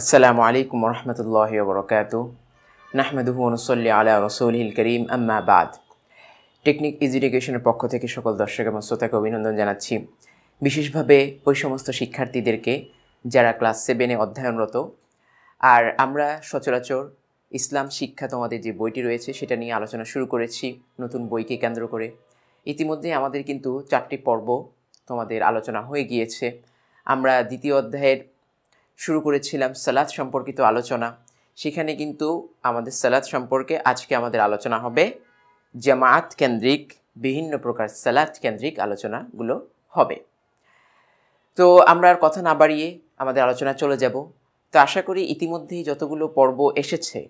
আসসালামু আলাইকুম রহমতুল্লাহ বরকাত হুম অনুসল্লি আলা রসৌলহিল করিম আম্মা বাদ টেকনিক ইজ এডুকেশনের পক্ষ থেকে সকল দর্শক এবং শ্রোতাকে অভিনন্দন জানাচ্ছি বিশেষভাবে ওই সমস্ত শিক্ষার্থীদেরকে যারা ক্লাস সেভেনে অধ্যয়নরত আর আমরা সচরাচর ইসলাম শিক্ষা তোমাদের যে বইটি রয়েছে সেটা নিয়ে আলোচনা শুরু করেছি নতুন বইকে কেন্দ্র করে ইতিমধ্যে আমাদের কিন্তু চারটি পর্ব তোমাদের আলোচনা হয়ে গিয়েছে আমরা দ্বিতীয় অধ্যায়ের শুরু করেছিলাম সালাদ সম্পর্কিত আলোচনা সেখানে কিন্তু আমাদের সালাদ সম্পর্কে আজকে আমাদের আলোচনা হবে জামাত কেন্দ্রিক বিভিন্ন প্রকার সালাদ কেন্দ্রিক আলোচনাগুলো হবে তো আমরা আর কথা না বাড়িয়ে আমাদের আলোচনা চলে যাব তো আশা করি ইতিমধ্যেই যতগুলো পর্ব এসেছে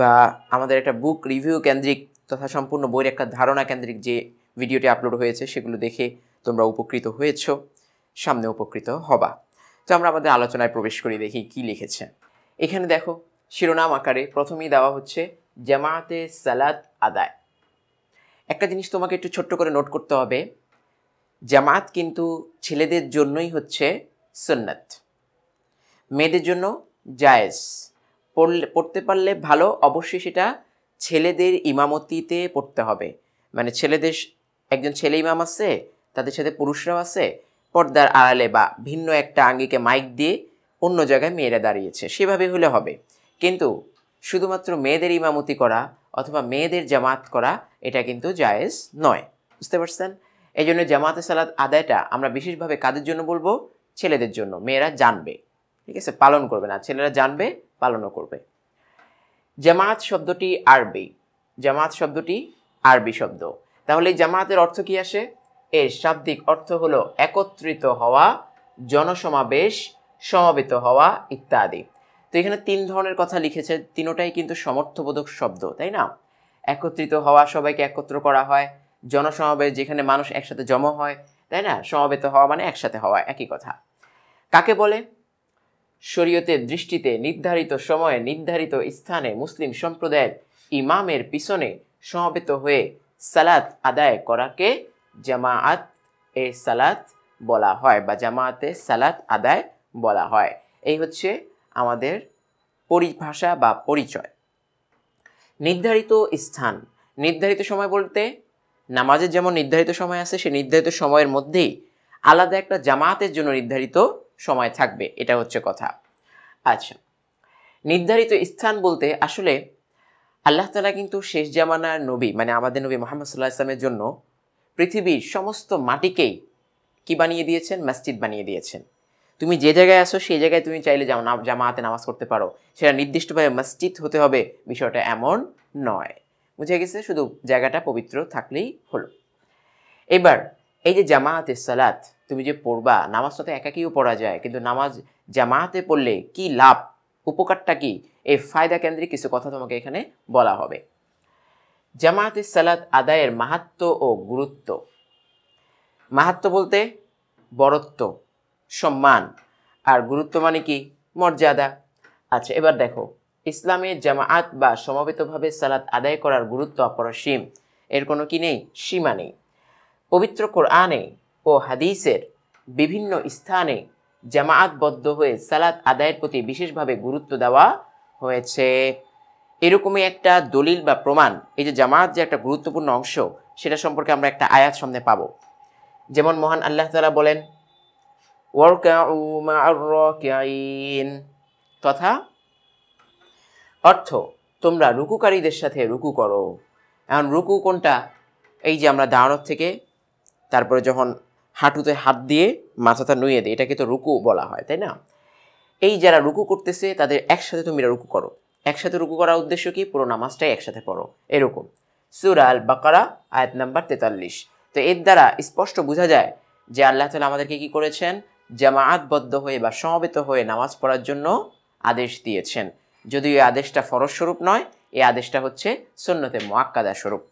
বা আমাদের একটা বুক রিভিউ কেন্দ্রিক তথা সম্পূর্ণ বইয়ের একটা ধারণা কেন্দ্রিক যে ভিডিওটি আপলোড হয়েছে সেগুলো দেখে তোমরা উপকৃত হয়েছ সামনে উপকৃত হবা তো আমরা আমাদের আলোচনায় প্রবেশ করি দেখি কি লিখেছে এখানে দেখো শিরোনাম আকারে প্রথমেই দেওয়া হচ্ছে জামাতে সালাদ আদায় একটা জিনিস তোমাকে একটু ছোট্ট করে নোট করতে হবে জামাত কিন্তু ছেলেদের জন্যই হচ্ছে সন্ন্যত মেয়েদের জন্য জায়েজ পড়লে পড়তে পারলে ভালো অবশ্যই সেটা ছেলেদের ইমামতিতে পড়তে হবে মানে ছেলেদের একজন ছেলে ইমাম আছে তাদের সাথে পুরুষরাও আছে পর্দার আড়ালে বা ভিন্ন একটা আঙ্গিকে মাইক দিয়ে অন্য জায়গায় মেয়েরা দাঁড়িয়েছে সেভাবে হলে হবে কিন্তু শুধুমাত্র মেয়েদের ইমামতি করা অথবা মেয়েদের জামাত করা এটা কিন্তু জায়েজ নয় বুঝতে পারছেন এই জন্য জামাতে সালাত আদায়টা আমরা বিশেষভাবে কাদের জন্য বলবো ছেলেদের জন্য মেয়েরা জানবে ঠিক আছে পালন করবে না ছেলেরা জানবে পালনও করবে জামাত শব্দটি আরবি জামাত শব্দটি আরবি শব্দ তাহলে জামাতের অর্থ কি আসে এর শাব্দিক অর্থ হল একত্রিত হওয়া জনসমাবেশ সমাবেত হওয়া ইত্যাদি তো এখানে তিন ধরনের কথা লিখেছে তিনোটাই কিন্তু সমর্থবোধক শব্দ তাই না একত্রিত হওয়া সবাইকে একত্র করা হয় জনসমাবেশ যেখানে মানুষ একসাথে জমা হয় তাই না সমাবেত হওয়া মানে একসাথে হওয়া একই কথা কাকে বলে শরীয়তের দৃষ্টিতে নির্ধারিত সময়ে নির্ধারিত স্থানে মুসলিম সম্প্রদায়ের ইমামের পিছনে সমাবেত হয়ে সালাত আদায় করাকে জামাত এ সালাত বলা হয় বা জামাতে সালাত আদায় বলা হয় এই হচ্ছে আমাদের পরিভাষা বা পরিচয় নির্ধারিত স্থান নির্ধারিত সময় বলতে নামাজের যেমন নির্ধারিত সময় আছে সেই নির্ধারিত সময়ের মধ্যেই আলাদা একটা জামায়াতের জন্য নির্ধারিত সময় থাকবে এটা হচ্ছে কথা আচ্ছা নির্ধারিত স্থান বলতে আসলে আল্লাহ তালা কিন্তু শেষ জামানার নবী মানে আমাদের নবী মোহাম্মদ সাল্লাহ ইসলামের জন্য পৃথিবীর সমস্ত মাটিকেই কি বানিয়ে দিয়েছেন মসজিদ বানিয়ে দিয়েছেন তুমি যে জায়গায় আসো সেই জায়গায় তুমি চাইলে যাও না জামাতে নামাজ করতে পারো সেটা নির্দিষ্টভাবে মসজিদ হতে হবে বিষয়টা এমন নয় বুঝে গেছে শুধু জায়গাটা পবিত্র থাকলেই হলো এবার এই যে জামাতে সালাত তুমি যে পড়বা নামাজটা তো একাকিও পড়া যায় কিন্তু নামাজ জামাতে পড়লে কি লাভ উপকারটা কি এই ফায়দা কেন্দ্রিক কিছু কথা তোমাকে এখানে বলা হবে জামায়াতে সালাত আদায়ের মাহাত্ম ও গুরুত্ব মাহাত্ম বলতে বরত্ব সম্মান আর গুরুত্ব মানে কি মর্যাদা আচ্ছা এবার দেখো ইসলামে জামায়াত বা সমবেতভাবে সালাত আদায় করার গুরুত্ব অপরসীম এর কোনো কি নেই সীমা নেই পবিত্র কোরআনে ও হাদিসের বিভিন্ন স্থানে জামায়াতবদ্ধ হয়ে সালাত আদায়ের প্রতি বিশেষভাবে গুরুত্ব দেওয়া হয়েছে এরকমই একটা দলিল বা প্রমাণ এই যে জামাত যে একটা গুরুত্বপূর্ণ অংশ সেটা সম্পর্কে আমরা একটা আয়াত সামনে পাব যেমন মহান আল্লাহ তালা বলেন তথা অর্থ তোমরা রুকুকারীদের সাথে রুকু করো এখন রুকু কোনটা এই যে আমরা দাঁড়ানোর থেকে তারপরে যখন হাঁটুতে হাত দিয়ে মাথাটা নুয়ে দিই এটাকে তো রুকু বলা হয় তাই না এই যারা রুকু করতেছে তাদের একসাথে তুমি রুকু করো একসাথে রুকু করার উদ্দেশ্য কি পুরো নামাজটাই একসাথে পড়ো এরকম সুরা আল বাকারা আয়াত নাম্বার তেতাল্লিশ তো এর দ্বারা স্পষ্ট বোঝা যায় যে আল্লাহ তালা আমাদেরকে কি করেছেন জামায়াতবদ্ধ হয়ে বা সমবেত হয়ে নামাজ পড়ার জন্য আদেশ দিয়েছেন যদি এই আদেশটা ফরজ স্বরূপ নয় এই আদেশটা হচ্ছে সন্ন্যতে মোয়াক্কাদা স্বরূপ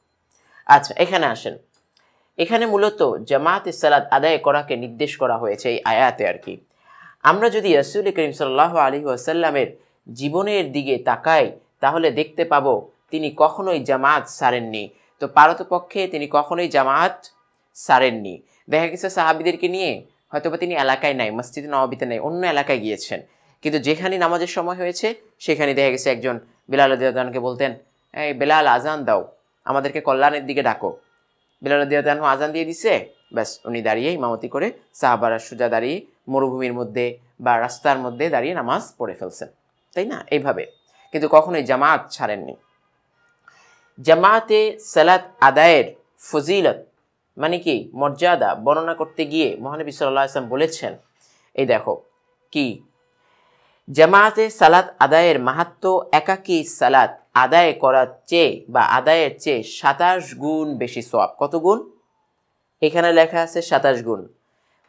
আচ্ছা এখানে আসেন এখানে মূলত জামায়াত ইসালাদ আদায় করাকে নির্দেশ করা হয়েছে এই আয়াতে আর কি আমরা যদি রসুল করিম সাল্লাহ আলী ওয়াসাল্লামের জীবনের দিকে তাকাই তাহলে দেখতে পাবো তিনি কখনোই জামাত সারেননি তো পারতপক্ষে তিনি কখনোই জামাত সারেননি দেখা গেছে সাহাবিদেরকে নিয়ে হয়তোবা তিনি এলাকায় নাই মসজিদ নবাবিতে নাই অন্য এলাকায় গিয়েছেন কিন্তু যেখানে নামাজের সময় হয়েছে সেখানে দেখা গেছে একজন বেলাল আদানকে বলতেন এই বেলাল আজান দাও আমাদেরকে কল্যাণের দিকে ডাকো বেলাল আদান আজান দিয়ে দিছে ব্যাস উনি দাঁড়িয়ে ইমামতি করে সাহাবারা সুজা দাঁড়িয়ে মরুভূমির মধ্যে বা রাস্তার মধ্যে দাঁড়িয়ে নামাজ পড়ে ফেলছেন তাই না এইভাবে কিন্তু কখনোই জামাত ছাড়েননি জামাতে সালাত আদায়ের ফজিলত মানে কি মর্যাদা বর্ণনা করতে গিয়ে মহানবী সাল্লাহ আসলাম বলেছেন এই দেখো কি জামাতে সালাত আদায়ের মাহাত্ম একাকী সালাত আদায় করার চেয়ে বা আদায়ের চেয়ে সাতাশ গুণ বেশি সোয়াব কত গুণ এখানে লেখা আছে সাতাশ গুণ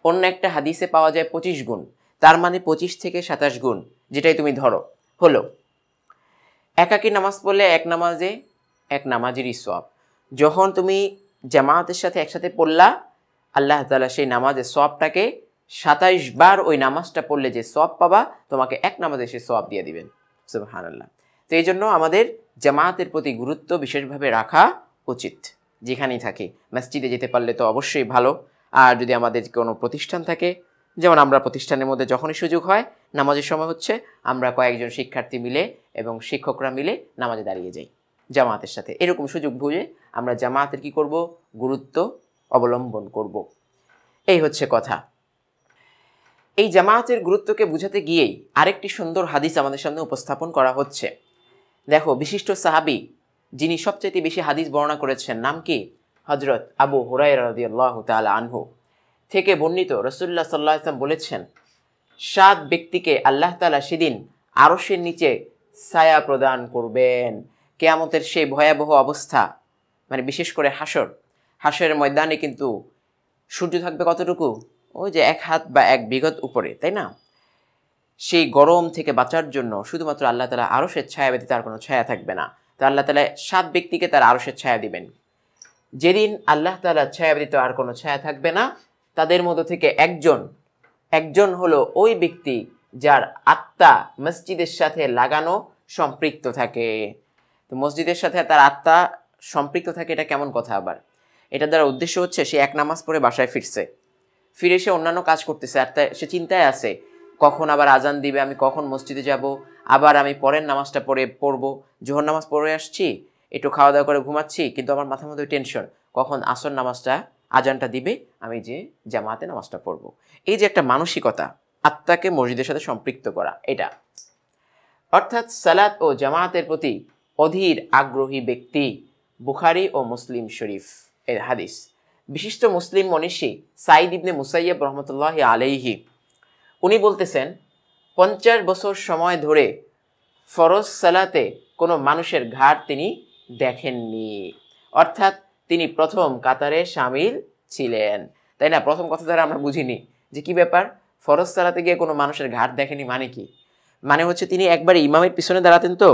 অন্য একটা হাদিসে পাওয়া যায় পঁচিশ গুণ তার মানে পঁচিশ থেকে সাতাশ গুণ যেটাই তুমি ধরো হলো একাকী নামাজ পড়লে এক নামাজে এক নামাজেরই সব যখন তুমি জামাতের সাথে একসাথে পড়লা আল্লাহ তালা সেই নামাজের সবটাকে সাতাইশ বার ওই নামাজটা পড়লে যে সব পাবা তোমাকে এক নামাজে সে সব দিয়ে দিবেন সুবাহান আল্লাহ তো এই জন্য আমাদের জামাতের প্রতি গুরুত্ব বিশেষভাবে রাখা উচিত যেখানেই থাকে মসজিদে যেতে পারলে তো অবশ্যই ভালো আর যদি আমাদের কোনো প্রতিষ্ঠান থাকে যেমন আমরা প্রতিষ্ঠানের মধ্যে যখনই সুযোগ হয় নামাজের সময় হচ্ছে আমরা কয়েকজন শিক্ষার্থী মিলে এবং শিক্ষকরা মিলে নামাজে দাঁড়িয়ে যাই জামাতের সাথে এরকম সুযোগ বুঝে আমরা জামাতের কি করব গুরুত্ব অবলম্বন করব এই হচ্ছে কথা এই জামাতের গুরুত্বকে বুঝাতে গিয়েই আরেকটি সুন্দর হাদিস আমাদের সামনে উপস্থাপন করা হচ্ছে দেখো বিশিষ্ট সাহাবি যিনি সবচেয়ে বেশি হাদিস বর্ণনা করেছেন নাম কি হজরত আবু হুরাই রাদিয়াল্লাহু তাআলা আনহু থেকে বর্ণিত রসুল্লাহ সাল্লাহ ইসলাম বলেছেন সাত ব্যক্তিকে আল্লাহ তালা সেদিন আরসের নিচে ছায়া প্রদান করবেন কেয়ামতের সেই ভয়াবহ অবস্থা মানে বিশেষ করে হাসর হাসরের ময়দানে কিন্তু সূর্য থাকবে কতটুকু ওই যে এক হাত বা এক বিগত উপরে তাই না সেই গরম থেকে বাঁচার জন্য শুধুমাত্র আল্লাহ তালা আরসের ছায়া ব্যতীত তার কোনো ছায়া থাকবে না তো আল্লাহ তালা সাত ব্যক্তিকে তার আরসের ছায়া দিবেন যেদিন আল্লাহ তালা ছায়া ব্যতীত আর কোনো ছায়া থাকবে না তাদের মধ্য থেকে একজন একজন হলো ওই ব্যক্তি যার আত্মা মসজিদের সাথে লাগানো সম্পৃক্ত থাকে তো মসজিদের সাথে তার আত্মা সম্পৃক্ত থাকে এটা কেমন কথা আবার এটা দ্বারা উদ্দেশ্য হচ্ছে সে এক নামাজ পড়ে বাসায় ফিরছে ফিরে সে অন্যান্য কাজ করতেছে আর সে চিন্তায় আছে কখন আবার আজান দিবে আমি কখন মসজিদে যাব আবার আমি পরের নামাজটা পড়ে পড়ব জোহর নামাজ পড়ে আসছি একটু খাওয়া দাওয়া করে ঘুমাচ্ছি কিন্তু আমার মাথার মধ্যে টেনশন কখন আসর নামাজটা আজানটা দিবে আমি যে জামাতে নামাজটা পড়ব এই যে একটা মানসিকতা আত্মাকে মসজিদের সাথে সম্পৃক্ত করা এটা অর্থাৎ সালাত ও জামাতের প্রতি অধীর আগ্রহী ব্যক্তি বুখারি ও মুসলিম শরীফ এর হাদিস বিশিষ্ট মুসলিম মনীষী সাইদ ইবনে মুসাইয়াব রহমতুল্লাহ আলাইহি উনি বলতেছেন পঞ্চাশ বছর সময় ধরে ফরজ সালাতে কোনো মানুষের ঘাট তিনি দেখেননি অর্থাৎ তিনি প্রথম কাতারে সামিল ছিলেন তাই না প্রথম কথা দ্বারা আমরা বুঝিনি যে কি ব্যাপার ফরজ চালাতে গিয়ে কোনো মানুষের ঘাট দেখেনি মানে কি মানে হচ্ছে তিনি একবার ইমামের পিছনে দাঁড়াতেন তো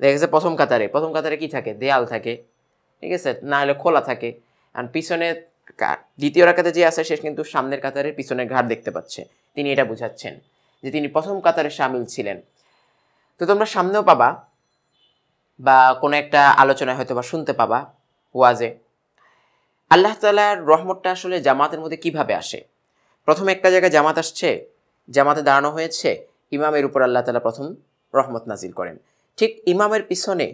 দেখা গেছে প্রথম কাতারে প্রথম কাতারে কি থাকে দেয়াল থাকে ঠিক আছে না হলে খোলা থাকে আর পিছনে দ্বিতীয় রাখাতে যে আছে সে কিন্তু সামনের কাতারের পিছনের ঘাট দেখতে পাচ্ছে তিনি এটা বুঝাচ্ছেন যে তিনি প্রথম কাতারে সামিল ছিলেন তো তোমরা সামনেও পাবা বা কোনো একটা আলোচনায় হয়তো বা শুনতে পাবা ওয়াজে আল্লাহ তালার রহমতটা আসলে জামাতের মধ্যে কিভাবে আসে প্রথম একটা জায়গায় জামাত আসছে জামাতে দাঁড়ানো হয়েছে ইমামের উপর আল্লাহ তালা প্রথম রহমত নাজিল করেন ঠিক ইমামের পিছনে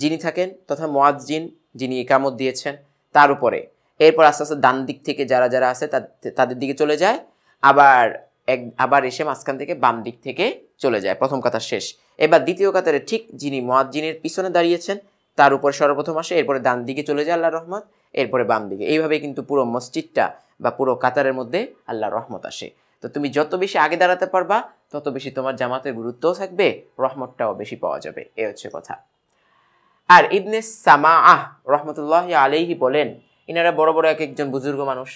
যিনি থাকেন তথা মোয়াজ্জিন যিনি একামত দিয়েছেন তার উপরে এরপর আস্তে আস্তে ডান দিক থেকে যারা যারা আছে তাদের দিকে চলে যায় আবার এক আবার এসে মাঝখান থেকে বাম দিক থেকে চলে যায় প্রথম কথা শেষ এবার দ্বিতীয় কাতারে ঠিক যিনি মোয়াজ্জিনের পিছনে দাঁড়িয়েছেন তার উপরে সর্বপ্রথম আসে এরপরে ডান দিকে চলে যায় আল্লাহ রহমত এরপরে বাম দিকে এইভাবে কিন্তু পুরো মসজিদটা বা পুরো কাতারের মধ্যে আল্লাহ রহমত আসে তো তুমি যত বেশি আগে দাঁড়াতে পারবা তত বেশি তোমার জামাতের গুরুত্বও থাকবে রহমতটাও বেশি পাওয়া যাবে এ হচ্ছে কথা আর ইবনে সামা আহ রহমতুল্লাহ আলাইহি বলেন ইনারা বড় বড় এক একজন বুজুর্গ মানুষ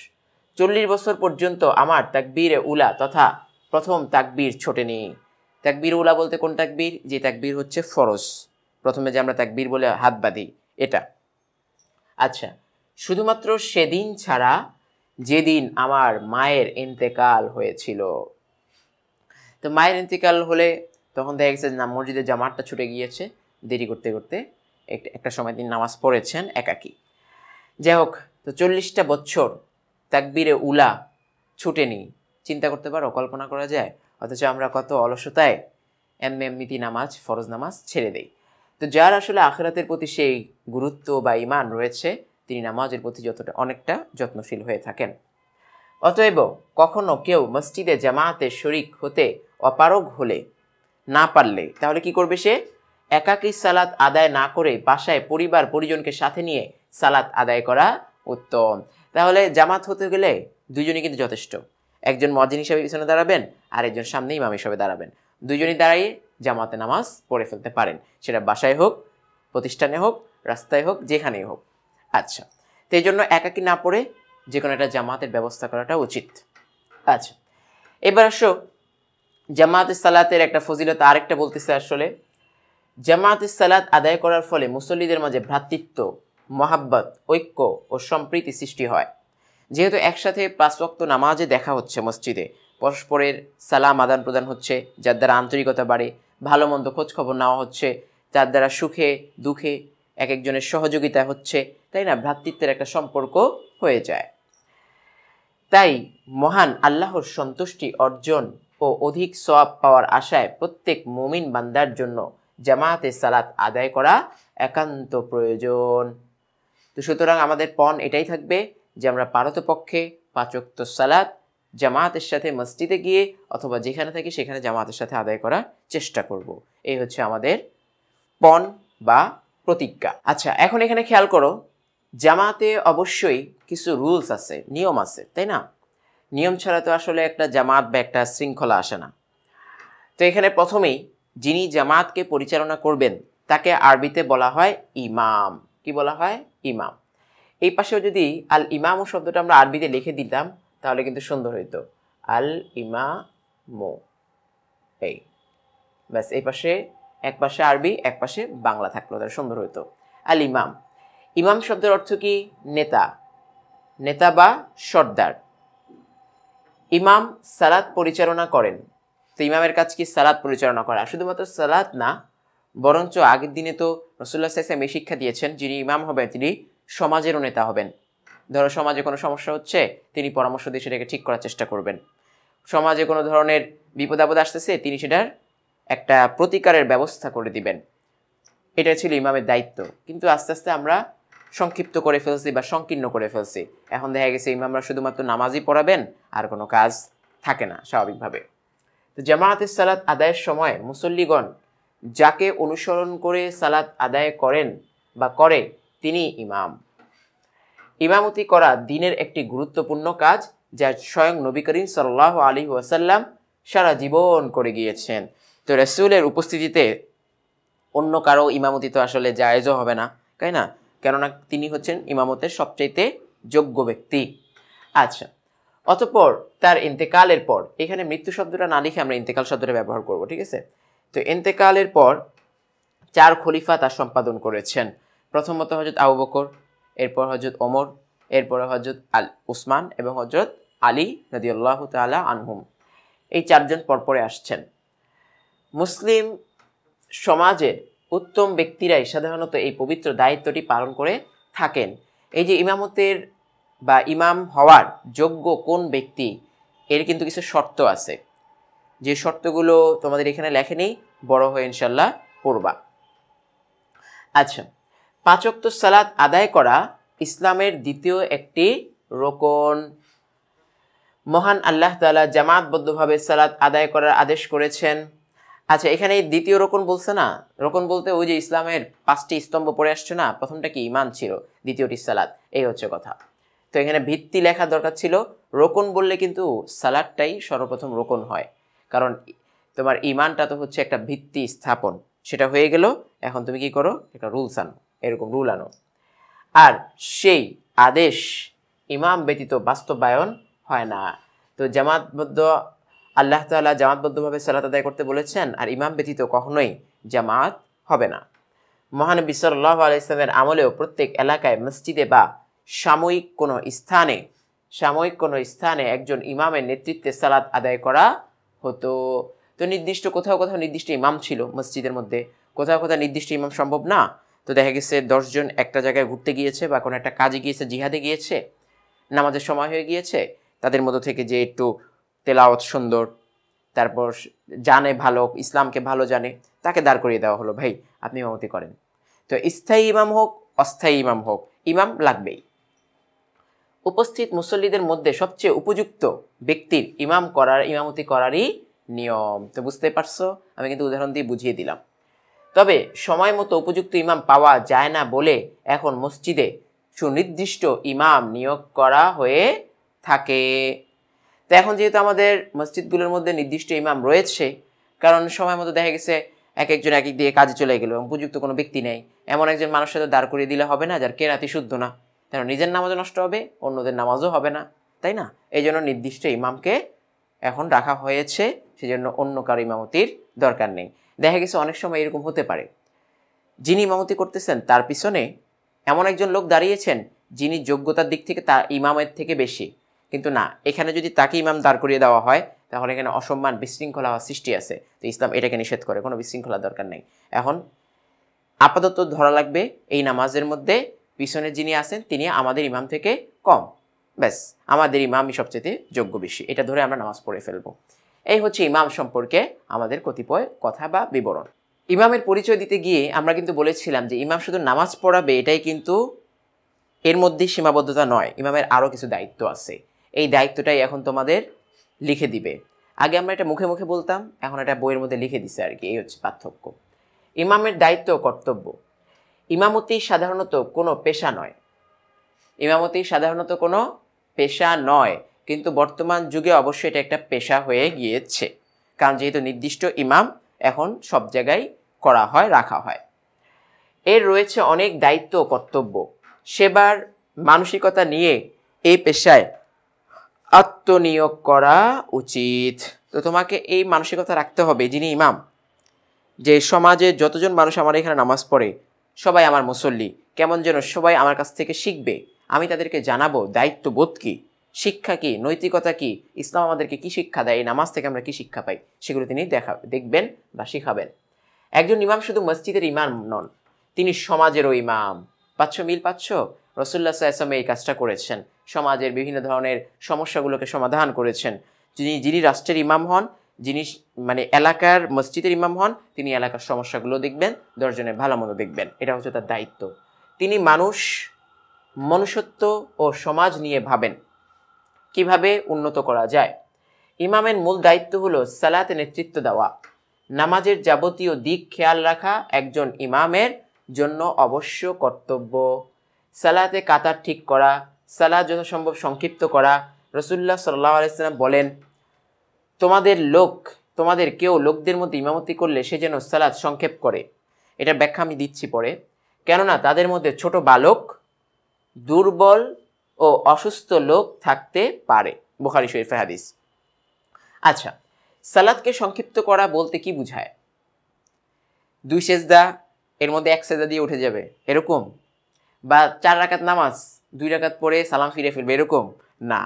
চল্লিশ বছর পর্যন্ত আমার তাকবীর উলা তথা প্রথম তাকবীর ছোটেনি তাকবীর উলা বলতে কোন তাকবীর যে তাকবীর হচ্ছে ফরজ প্রথমে যে আমরা তাকবীর বলে হাত বাঁধি এটা আচ্ছা শুধুমাত্র সেদিন ছাড়া যেদিন আমার মায়ের ইন্তেকাল হয়েছিল তো মায়ের ইন্তেকাল হলে তখন দেখা গেছে না মসজিদের জামাতটা ছুটে গিয়েছে দেরি করতে করতে একটা সময় তিনি নামাজ পড়েছেন একাকি যাই হোক তো চল্লিশটা বছর তাকবিরে উলা ছুটেনি চিন্তা করতে পারো কল্পনা করা যায় অথচ আমরা কত অলসতায় এম এম মিতি নামাজ ফরজ নামাজ ছেড়ে দেই তো যার আসলে আখরাতের প্রতি সেই গুরুত্ব বা ইমান রয়েছে তিনি নামাজের প্রতি যতটা অনেকটা যত্নশীল হয়ে থাকেন অতএব কখনো কেউ মসজিদে জামাতে শরিক হতে অপারগ হলে না পারলে তাহলে কি করবে সে একাকী সালাত আদায় না করে বাসায় পরিবার পরিজনকে সাথে নিয়ে সালাত আদায় করা উত্তম তাহলে জামাত হতে গেলে দুজনই কিন্তু যথেষ্ট একজন মজিন হিসাবে পিছনে দাঁড়াবেন আর একজন সামনেই মাম হিসাবে দাঁড়াবেন দুজনই দাঁড়িয়ে জামাতে নামাজ পড়ে ফেলতে পারেন সেটা বাসায় হোক প্রতিষ্ঠানে হোক রাস্তায় হোক যেখানেই হোক আচ্ছা তো এই জন্য একাকি না পড়ে যে কোনো একটা জামাতের ব্যবস্থা করাটা উচিত আচ্ছা এবার আসো জামাত সালাতের একটা ফজিলত আরেকটা বলতেছে আসলে জামাত সালাত আদায় করার ফলে মুসল্লিদের মাঝে ভ্রাতৃত্ব মহাব্বত ঐক্য ও সম্প্রীতি সৃষ্টি হয় যেহেতু একসাথে পাঁচ নামাজে দেখা হচ্ছে মসজিদে পরস্পরের সালাম আদান প্রদান হচ্ছে যার দ্বারা আন্তরিকতা বাড়ে ভালো মন্দ খোঁজখবর নেওয়া হচ্ছে যার দ্বারা সুখে দুঃখে এক একজনের সহযোগিতা হচ্ছে তাই না ভ্রাতৃত্বের একটা সম্পর্ক হয়ে যায় তাই মহান আল্লাহর সন্তুষ্টি অর্জন ও অধিক সওয়াব পাওয়ার আশায় প্রত্যেক মুমিন বান্দার জন্য জামাতে সালাত আদায় করা একান্ত প্রয়োজন তো সুতরাং আমাদের পণ এটাই থাকবে যে আমরা পারতপক্ষে পাচক্ত সালাত জামাতের সাথে মসজিদে গিয়ে অথবা যেখানে থাকি সেখানে জামাতের সাথে আদায় করার চেষ্টা করব এই হচ্ছে আমাদের পণ বা প্রতিজ্ঞা আচ্ছা এখন এখানে খেয়াল করো জামাতে অবশ্যই কিছু রুলস আছে নিয়ম আছে তাই না নিয়ম ছাড়া তো আসলে একটা জামাত বা একটা শৃঙ্খলা আসে না তো এখানে প্রথমেই যিনি জামাতকে পরিচালনা করবেন তাকে আরবিতে বলা হয় ইমাম কি বলা হয় ইমাম এই পাশেও যদি আল ও শব্দটা আমরা আরবিতে লিখে দিতাম তাহলে কিন্তু সুন্দর হইতো আল মো এই ব্যাস এই পাশে এক পাশে আরবি এক পাশে বাংলা থাকলো তাহলে সুন্দর হইতো আল ইমাম ইমাম শব্দের অর্থ কি নেতা নেতা বা সর্দার ইমাম সালাত পরিচালনা করেন তো ইমামের কাজ কি সালাদ পরিচালনা করা শুধুমাত্র সালাত না বরঞ্চ আগের দিনে তো রসুল্লা সাইসাম এই শিক্ষা দিয়েছেন যিনি ইমাম হবেন তিনি সমাজেরও নেতা হবেন ধরো সমাজে কোনো সমস্যা হচ্ছে তিনি পরামর্শ দিয়ে সেটাকে ঠিক করার চেষ্টা করবেন সমাজে কোনো ধরনের বিপদ আপদ আসতেছে তিনি সেটার একটা প্রতিকারের ব্যবস্থা করে দিবেন এটা ছিল ইমামের দায়িত্ব কিন্তু আস্তে আস্তে আমরা সংক্ষিপ্ত করে ফেলছি বা সংকীর্ণ করে ফেলছি এখন দেখা গেছে ইমামরা শুধুমাত্র নামাজই পড়াবেন আর কোনো কাজ থাকে না স্বাভাবিকভাবে তো জামায়াত সালাত আদায়ের সময় মুসল্লিগণ যাকে অনুসরণ করে সালাত আদায় করেন বা করে তিনি ইমাম ইমামতি করা দিনের একটি গুরুত্বপূর্ণ কাজ যা স্বয়ং নবী করিম সাল্লাহ আলী ওয়াসাল্লাম সারা জীবন করে গিয়েছেন তো রসুলের উপস্থিতিতে অন্য কারো ইমামতি তো আসলে জায়েজও হবে না তাই না কেননা তিনি হচ্ছেন ইমামতের সবচাইতে যোগ্য ব্যক্তি আচ্ছা অতপর তার ইন্তেকালের পর এখানে মৃত্যু শব্দটা না লিখে আমরা ইন্তেকাল শব্দটা ব্যবহার করব ঠিক আছে তো ইন্তেকালের পর চার খলিফা তার সম্পাদন করেছেন প্রথমত হজরত আবু বকর এরপর হজরত ওমর এরপর হজরত আল উসমান এবং হজরত আলী নদী আল্লাহ তালা আনহুম এই চারজন পরপরে আসছেন মুসলিম সমাজের উত্তম ব্যক্তিরাই সাধারণত এই পবিত্র দায়িত্বটি পালন করে থাকেন এই যে ইমামতের বা ইমাম হওয়ার যোগ্য কোন ব্যক্তি এর কিন্তু কিছু শর্ত আছে যে শর্তগুলো তোমাদের এখানে লেখেনি বড় হয়ে ইনশাল্লাহ পড়বা আচ্ছা পাঁচক্ত সালাত আদায় করা ইসলামের দ্বিতীয় একটি রোকন মহান আল্লাহ তালা জামাতবদ্ধভাবে সালাত আদায় করার আদেশ করেছেন আচ্ছা এখানে দ্বিতীয় রোকন বলছে না রোকন বলতে ওই যে ইসলামের পাঁচটি স্তম্ভ পড়ে আসছে না প্রথমটা কি ইমান ছিল দ্বিতীয়টি সালাদ এই হচ্ছে কথা তো এখানে ভিত্তি লেখা দরকার ছিল রোকন বললে কিন্তু সালাদটাই সর্বপ্রথম রোকন হয় কারণ তোমার ইমানটা তো হচ্ছে একটা ভিত্তি স্থাপন সেটা হয়ে গেল এখন তুমি কি করো একটা রুলস আনো এরকম রুল আনো আর সেই আদেশ ইমাম ব্যতীত বাস্তবায়ন হয় না তো জামাতবদ্ধ আল্লাহ তালা জামাতবদ্ধভাবে সালাত আদায় করতে বলেছেন আর ইমাম ব্যতীত কখনোই জামাত হবে না মহানবী সাল্লাহ আলাইসলামের আমলেও প্রত্যেক এলাকায় মসজিদে বা সাময়িক কোনো স্থানে সাময়িক কোনো স্থানে একজন ইমামের নেতৃত্বে সালাত আদায় করা হতো তো নির্দিষ্ট কোথাও কোথাও নির্দিষ্ট ইমাম ছিল মসজিদের মধ্যে কোথাও কোথাও নির্দিষ্ট ইমাম সম্ভব না তো দেখা গেছে দশজন একটা জায়গায় ঘুরতে গিয়েছে বা কোনো একটা কাজে গিয়েছে জিহাদে গিয়েছে নামাজের সময় হয়ে গিয়েছে তাদের মধ্য থেকে যে একটু তেলাওয়াত সুন্দর তারপর জানে ভালো ইসলামকে ভালো জানে তাকে দাঁড় করিয়ে দেওয়া হলো ভাই আপনি ইমামতি করেন তো স্থায়ী ইমাম হোক অস্থায়ী ইমাম হোক ইমাম লাগবেই উপস্থিত মুসল্লিদের মধ্যে সবচেয়ে উপযুক্ত ব্যক্তির ইমাম করার ইমামতি করারই নিয়ম তো বুঝতে পারছো আমি কিন্তু উদাহরণ দিয়ে বুঝিয়ে দিলাম তবে সময় মতো উপযুক্ত ইমাম পাওয়া যায় না বলে এখন মসজিদে সুনির্দিষ্ট ইমাম নিয়োগ করা হয়ে থাকে তো এখন যেহেতু আমাদের মসজিদগুলোর মধ্যে নির্দিষ্ট ইমাম রয়েছে কারণ সময় মতো দেখা গেছে এক একজন এক এক দিয়ে কাজে চলে গেলো এবং উপযুক্ত কোনো ব্যক্তি নেই এমন একজন মানুষ সাথে দাঁড় করিয়ে দিলে হবে না যার কেরাতি শুদ্ধ না কেন নিজের নামাজও নষ্ট হবে অন্যদের নামাজও হবে না তাই না এই জন্য নির্দিষ্ট ইমামকে এখন রাখা হয়েছে সেজন্য অন্য কারো ইমামতির দরকার নেই দেখা গেছে অনেক সময় এরকম হতে পারে যিনি ইমামতি করতেছেন তার পিছনে এমন একজন লোক দাঁড়িয়েছেন যিনি যোগ্যতার দিক থেকে তার ইমামের থেকে বেশি কিন্তু না এখানে যদি তাকে ইমাম দাঁড় করিয়ে দেওয়া হয় তাহলে এখানে অসম্মান বিশৃঙ্খলা সৃষ্টি আছে তো ইসলাম এটাকে নিষেধ করে কোনো বিশৃঙ্খলা দরকার নেই এখন আপাতত ধরা লাগবে এই নামাজের মধ্যে পিছনে যিনি আছেন তিনি আমাদের ইমাম থেকে কম ব্যাস আমাদের ইমামই সবচেয়ে যোগ্য বেশি এটা ধরে আমরা নামাজ পড়ে ফেলব এই হচ্ছে ইমাম সম্পর্কে আমাদের কতিপয় কথা বা বিবরণ ইমামের পরিচয় দিতে গিয়ে আমরা কিন্তু বলেছিলাম যে ইমাম শুধু নামাজ পড়াবে এটাই কিন্তু এর মধ্যে সীমাবদ্ধতা নয় ইমামের আরও কিছু দায়িত্ব আছে এই দায়িত্বটাই এখন তোমাদের লিখে দিবে আগে আমরা এটা মুখে মুখে বলতাম এখন এটা বইয়ের মধ্যে লিখে দিছে আর কি এই হচ্ছে পার্থক্য ইমামের দায়িত্ব ও কর্তব্য ইমামতি সাধারণত কোনো পেশা নয় ইমামতি সাধারণত কোনো পেশা নয় কিন্তু বর্তমান যুগে অবশ্যই এটা একটা পেশা হয়ে গিয়েছে কারণ যেহেতু নির্দিষ্ট ইমাম এখন সব জায়গায় করা হয় রাখা হয় এর রয়েছে অনেক দায়িত্ব ও কর্তব্য সেবার মানসিকতা নিয়ে এই পেশায় আত্মনিয়োগ করা উচিত তো তোমাকে এই মানসিকতা রাখতে হবে যিনি ইমাম যে সমাজে যতজন মানুষ আমার এখানে নামাজ পড়ে সবাই আমার মুসল্লি কেমন যেন সবাই আমার কাছ থেকে শিখবে আমি তাদেরকে জানাবো দায়িত্ববোধ কী শিক্ষা কি নৈতিকতা কি ইসলাম আমাদেরকে কি শিক্ষা দেয় এই নামাজ থেকে আমরা কি শিক্ষা পাই সেগুলো তিনি দেখা দেখবেন বা শিখাবেন একজন ইমাম শুধু মসজিদের ইমাম নন তিনি সমাজেরও ইমাম পাচ্ছ মিল পাচ্ছ রসুল্লা সাল্লাম এই কাজটা করেছেন সমাজের বিভিন্ন ধরনের সমস্যাগুলোকে সমাধান করেছেন যিনি যিনি রাষ্ট্রের ইমাম হন যিনি মানে এলাকার মসজিদের ইমাম হন তিনি এলাকার সমস্যাগুলো দেখবেন দশজনের ভালো মতো দেখবেন এটা হচ্ছে তার দায়িত্ব তিনি মানুষ মনুষ্যত্ব ও সমাজ নিয়ে ভাবেন কিভাবে উন্নত করা যায় ইমামের মূল দায়িত্ব হলো সালাতে নেতৃত্ব দেওয়া নামাজের যাবতীয় দিক খেয়াল রাখা একজন ইমামের জন্য অবশ্য কর্তব্য সালাতে কাতার ঠিক করা সালাদ যথাসম্ভব সংক্ষিপ্ত করা রসুল্লাহ সাল্লাহ আলাইসাল্লাম বলেন তোমাদের লোক তোমাদের কেউ লোকদের মধ্যে ইমামতি করলে সে যেন সালাদ সংক্ষেপ করে এটা ব্যাখ্যা আমি দিচ্ছি পরে কেননা তাদের মধ্যে ছোট বালক দুর্বল ও অসুস্থ লোক থাকতে পারে বুখারি শরীফ হাদিস আচ্ছা সালাদকে সংক্ষিপ্ত করা বলতে কি বুঝায় দুই সেজদা এর মধ্যে এক সেজদা দিয়ে উঠে যাবে এরকম বা চার রাকাত নামাজ দুই রাকাত পরে সালাম ফিরে ফিরবে এরকম না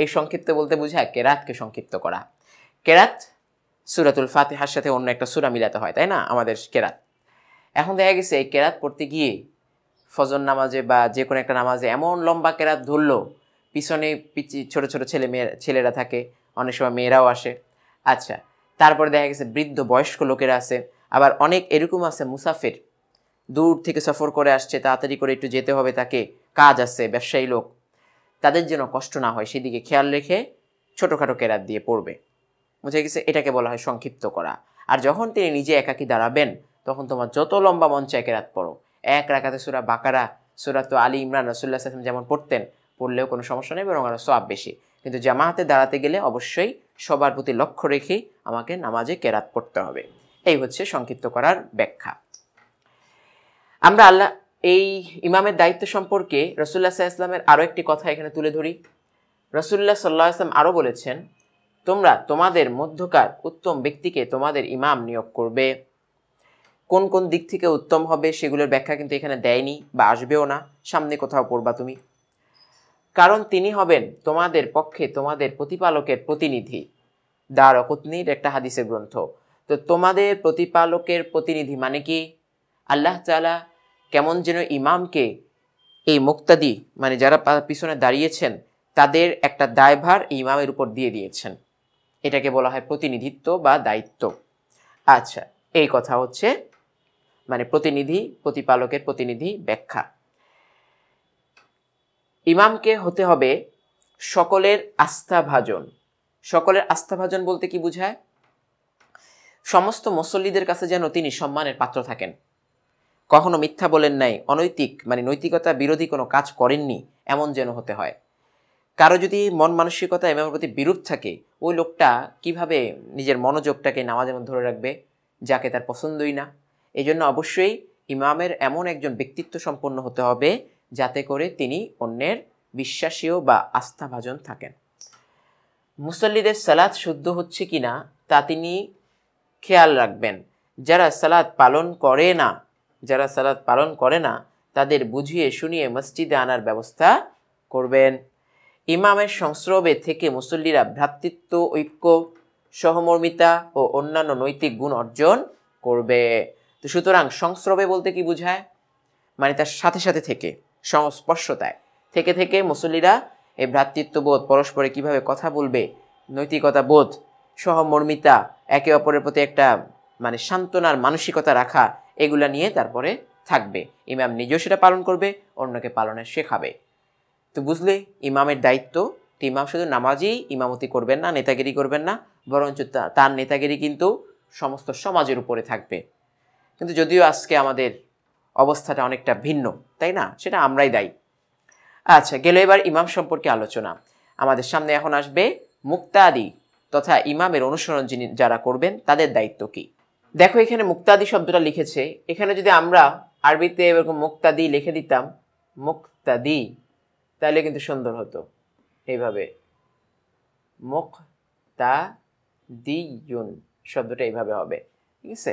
এই সংক্ষিপ্ত বলতে বোঝায় কেরাতকে সংক্ষিপ্ত করা কেরাত সুরাতুল ফাতেহার সাথে অন্য একটা সুরা মিলাতে হয় তাই না আমাদের কেরাত এখন দেখা গেছে এই কেরাত পড়তে গিয়ে ফজর নামাজে বা যে কোনো একটা নামাজে এমন লম্বা কেরাত ধরলো পিছনে পিছি ছোট ছোট ছেলে মেয়েরা ছেলেরা থাকে অনেক সময় মেয়েরাও আসে আচ্ছা তারপরে দেখা গেছে বৃদ্ধ বয়স্ক লোকেরা আছে আবার অনেক এরকম আছে মুসাফির দূর থেকে সফর করে আসছে তাড়াতাড়ি করে একটু যেতে হবে তাকে কাজ আছে ব্যবসায়ী লোক তাদের যেন কষ্ট না হয় সেদিকে খেয়াল রেখে ছোটোখাটো কেরাত দিয়ে পড়বে বুঝে গেছে এটাকে বলা হয় সংক্ষিপ্ত করা আর যখন তিনি নিজে একাকি দাঁড়াবেন তখন তোমার যত লম্বা মঞ্চে কেরাত পড়ো এক রাখাতে সুরা বাকারা সুরা তো আলী ইমরান রসুল্লাহ আসলাম যেমন পড়তেন পড়লেও কোনো সমস্যা নেই এবং আরও সব বেশি কিন্তু জামাহাতে দাঁড়াতে গেলে অবশ্যই সবার প্রতি লক্ষ্য রেখেই আমাকে নামাজে কেরাত পড়তে হবে এই হচ্ছে সংক্ষিপ্ত করার ব্যাখ্যা আমরা আল্লাহ এই ইমামের দায়িত্ব সম্পর্কে রসুল্লাহ ইসলামের আরও একটি কথা এখানে তুলে ধরি রসুল্লাহ সাল্লাহ ইসলাম আরও বলেছেন তোমরা তোমাদের মধ্যকার উত্তম ব্যক্তিকে তোমাদের ইমাম নিয়োগ করবে কোন কোন দিক থেকে উত্তম হবে সেগুলোর ব্যাখ্যা কিন্তু এখানে দেয়নি বা আসবেও না সামনে কোথাও পড়বা তুমি কারণ তিনি হবেন তোমাদের পক্ষে তোমাদের প্রতিপালকের প্রতিনিধি অকুতনির একটা হাদিসের গ্রন্থ তো তোমাদের প্রতিপালকের প্রতিনিধি মানে কি আল্লাহ তালা কেমন যেন ইমামকে এই মুক্তাদি মানে যারা পিছনে দাঁড়িয়েছেন তাদের একটা দায়ভার ইমামের উপর দিয়ে দিয়েছেন এটাকে বলা হয় প্রতিনিধিত্ব বা দায়িত্ব আচ্ছা এই কথা হচ্ছে মানে প্রতিনিধি প্রতিপালকের প্রতিনিধি ব্যাখ্যা ইমামকে হতে হবে সকলের আস্থাভাজন সকলের আস্থাভাজন বলতে কি বোঝায় সমস্ত মুসল্লিদের কাছে যেন তিনি সম্মানের পাত্র থাকেন কখনো মিথ্যা বলেন নাই অনৈতিক মানে নৈতিকতা বিরোধী কোনো কাজ করেননি এমন যেন হতে হয় কারো যদি মন মানসিকতা এমন প্রতি বিরূপ থাকে ওই লোকটা কিভাবে নিজের মনোযোগটাকে নামাজের মধ্যে ধরে রাখবে যাকে তার পছন্দই না এই জন্য অবশ্যই ইমামের এমন একজন ব্যক্তিত্ব সম্পন্ন হতে হবে যাতে করে তিনি অন্যের বিশ্বাসীয় বা আস্থাভাজন থাকেন মুসল্লিদের সালাদ শুদ্ধ হচ্ছে কি না তা তিনি খেয়াল রাখবেন যারা সালাদ পালন করে না যারা সালাদ পালন করে না তাদের বুঝিয়ে শুনিয়ে মসজিদে আনার ব্যবস্থা করবেন ইমামের সংস্রবে থেকে মুসল্লিরা ভ্রাতৃত্ব ঐক্য সহমর্মিতা ও অন্যান্য নৈতিক গুণ অর্জন করবে তো সুতরাং সংস্রবে বলতে কি বুঝায় মানে তার সাথে সাথে থেকে সংস্পর্শতায় থেকে থেকে মুসল্লিরা এই ভ্রাতৃত্ববোধ পরস্পরে কিভাবে কথা বলবে নৈতিকতা বোধ সহমর্মিতা একে অপরের প্রতি একটা মানে সান্ত্বনার মানসিকতা রাখা এগুলো নিয়ে তারপরে থাকবে ইমাম নিজেও সেটা পালন করবে অন্যকে পালনের শেখাবে তো বুঝলে ইমামের দায়িত্ব তো ইমাম শুধু নামাজেই ইমামতি করবেন না নেতাগিরি করবেন না বরঞ্চ তার নেতাগিরি কিন্তু সমস্ত সমাজের উপরে থাকবে কিন্তু যদিও আজকে আমাদের অবস্থাটা অনেকটা ভিন্ন তাই না সেটা আমরাই দায়ী আচ্ছা গেল এবার ইমাম সম্পর্কে আলোচনা আমাদের সামনে এখন আসবে মুক্তাদি তথা ইমামের অনুসরণ যিনি যারা করবেন তাদের দায়িত্ব কী দেখো এখানে মুক্তাদি শব্দটা লিখেছে এখানে যদি আমরা আরবিতে এরকম মুক্তাদি লিখে দিতাম মুক্তাদি তাহলে কিন্তু সুন্দর হতো এইভাবে মুক্তাদিয়ুন শব্দটা এইভাবে হবে ঠিক আছে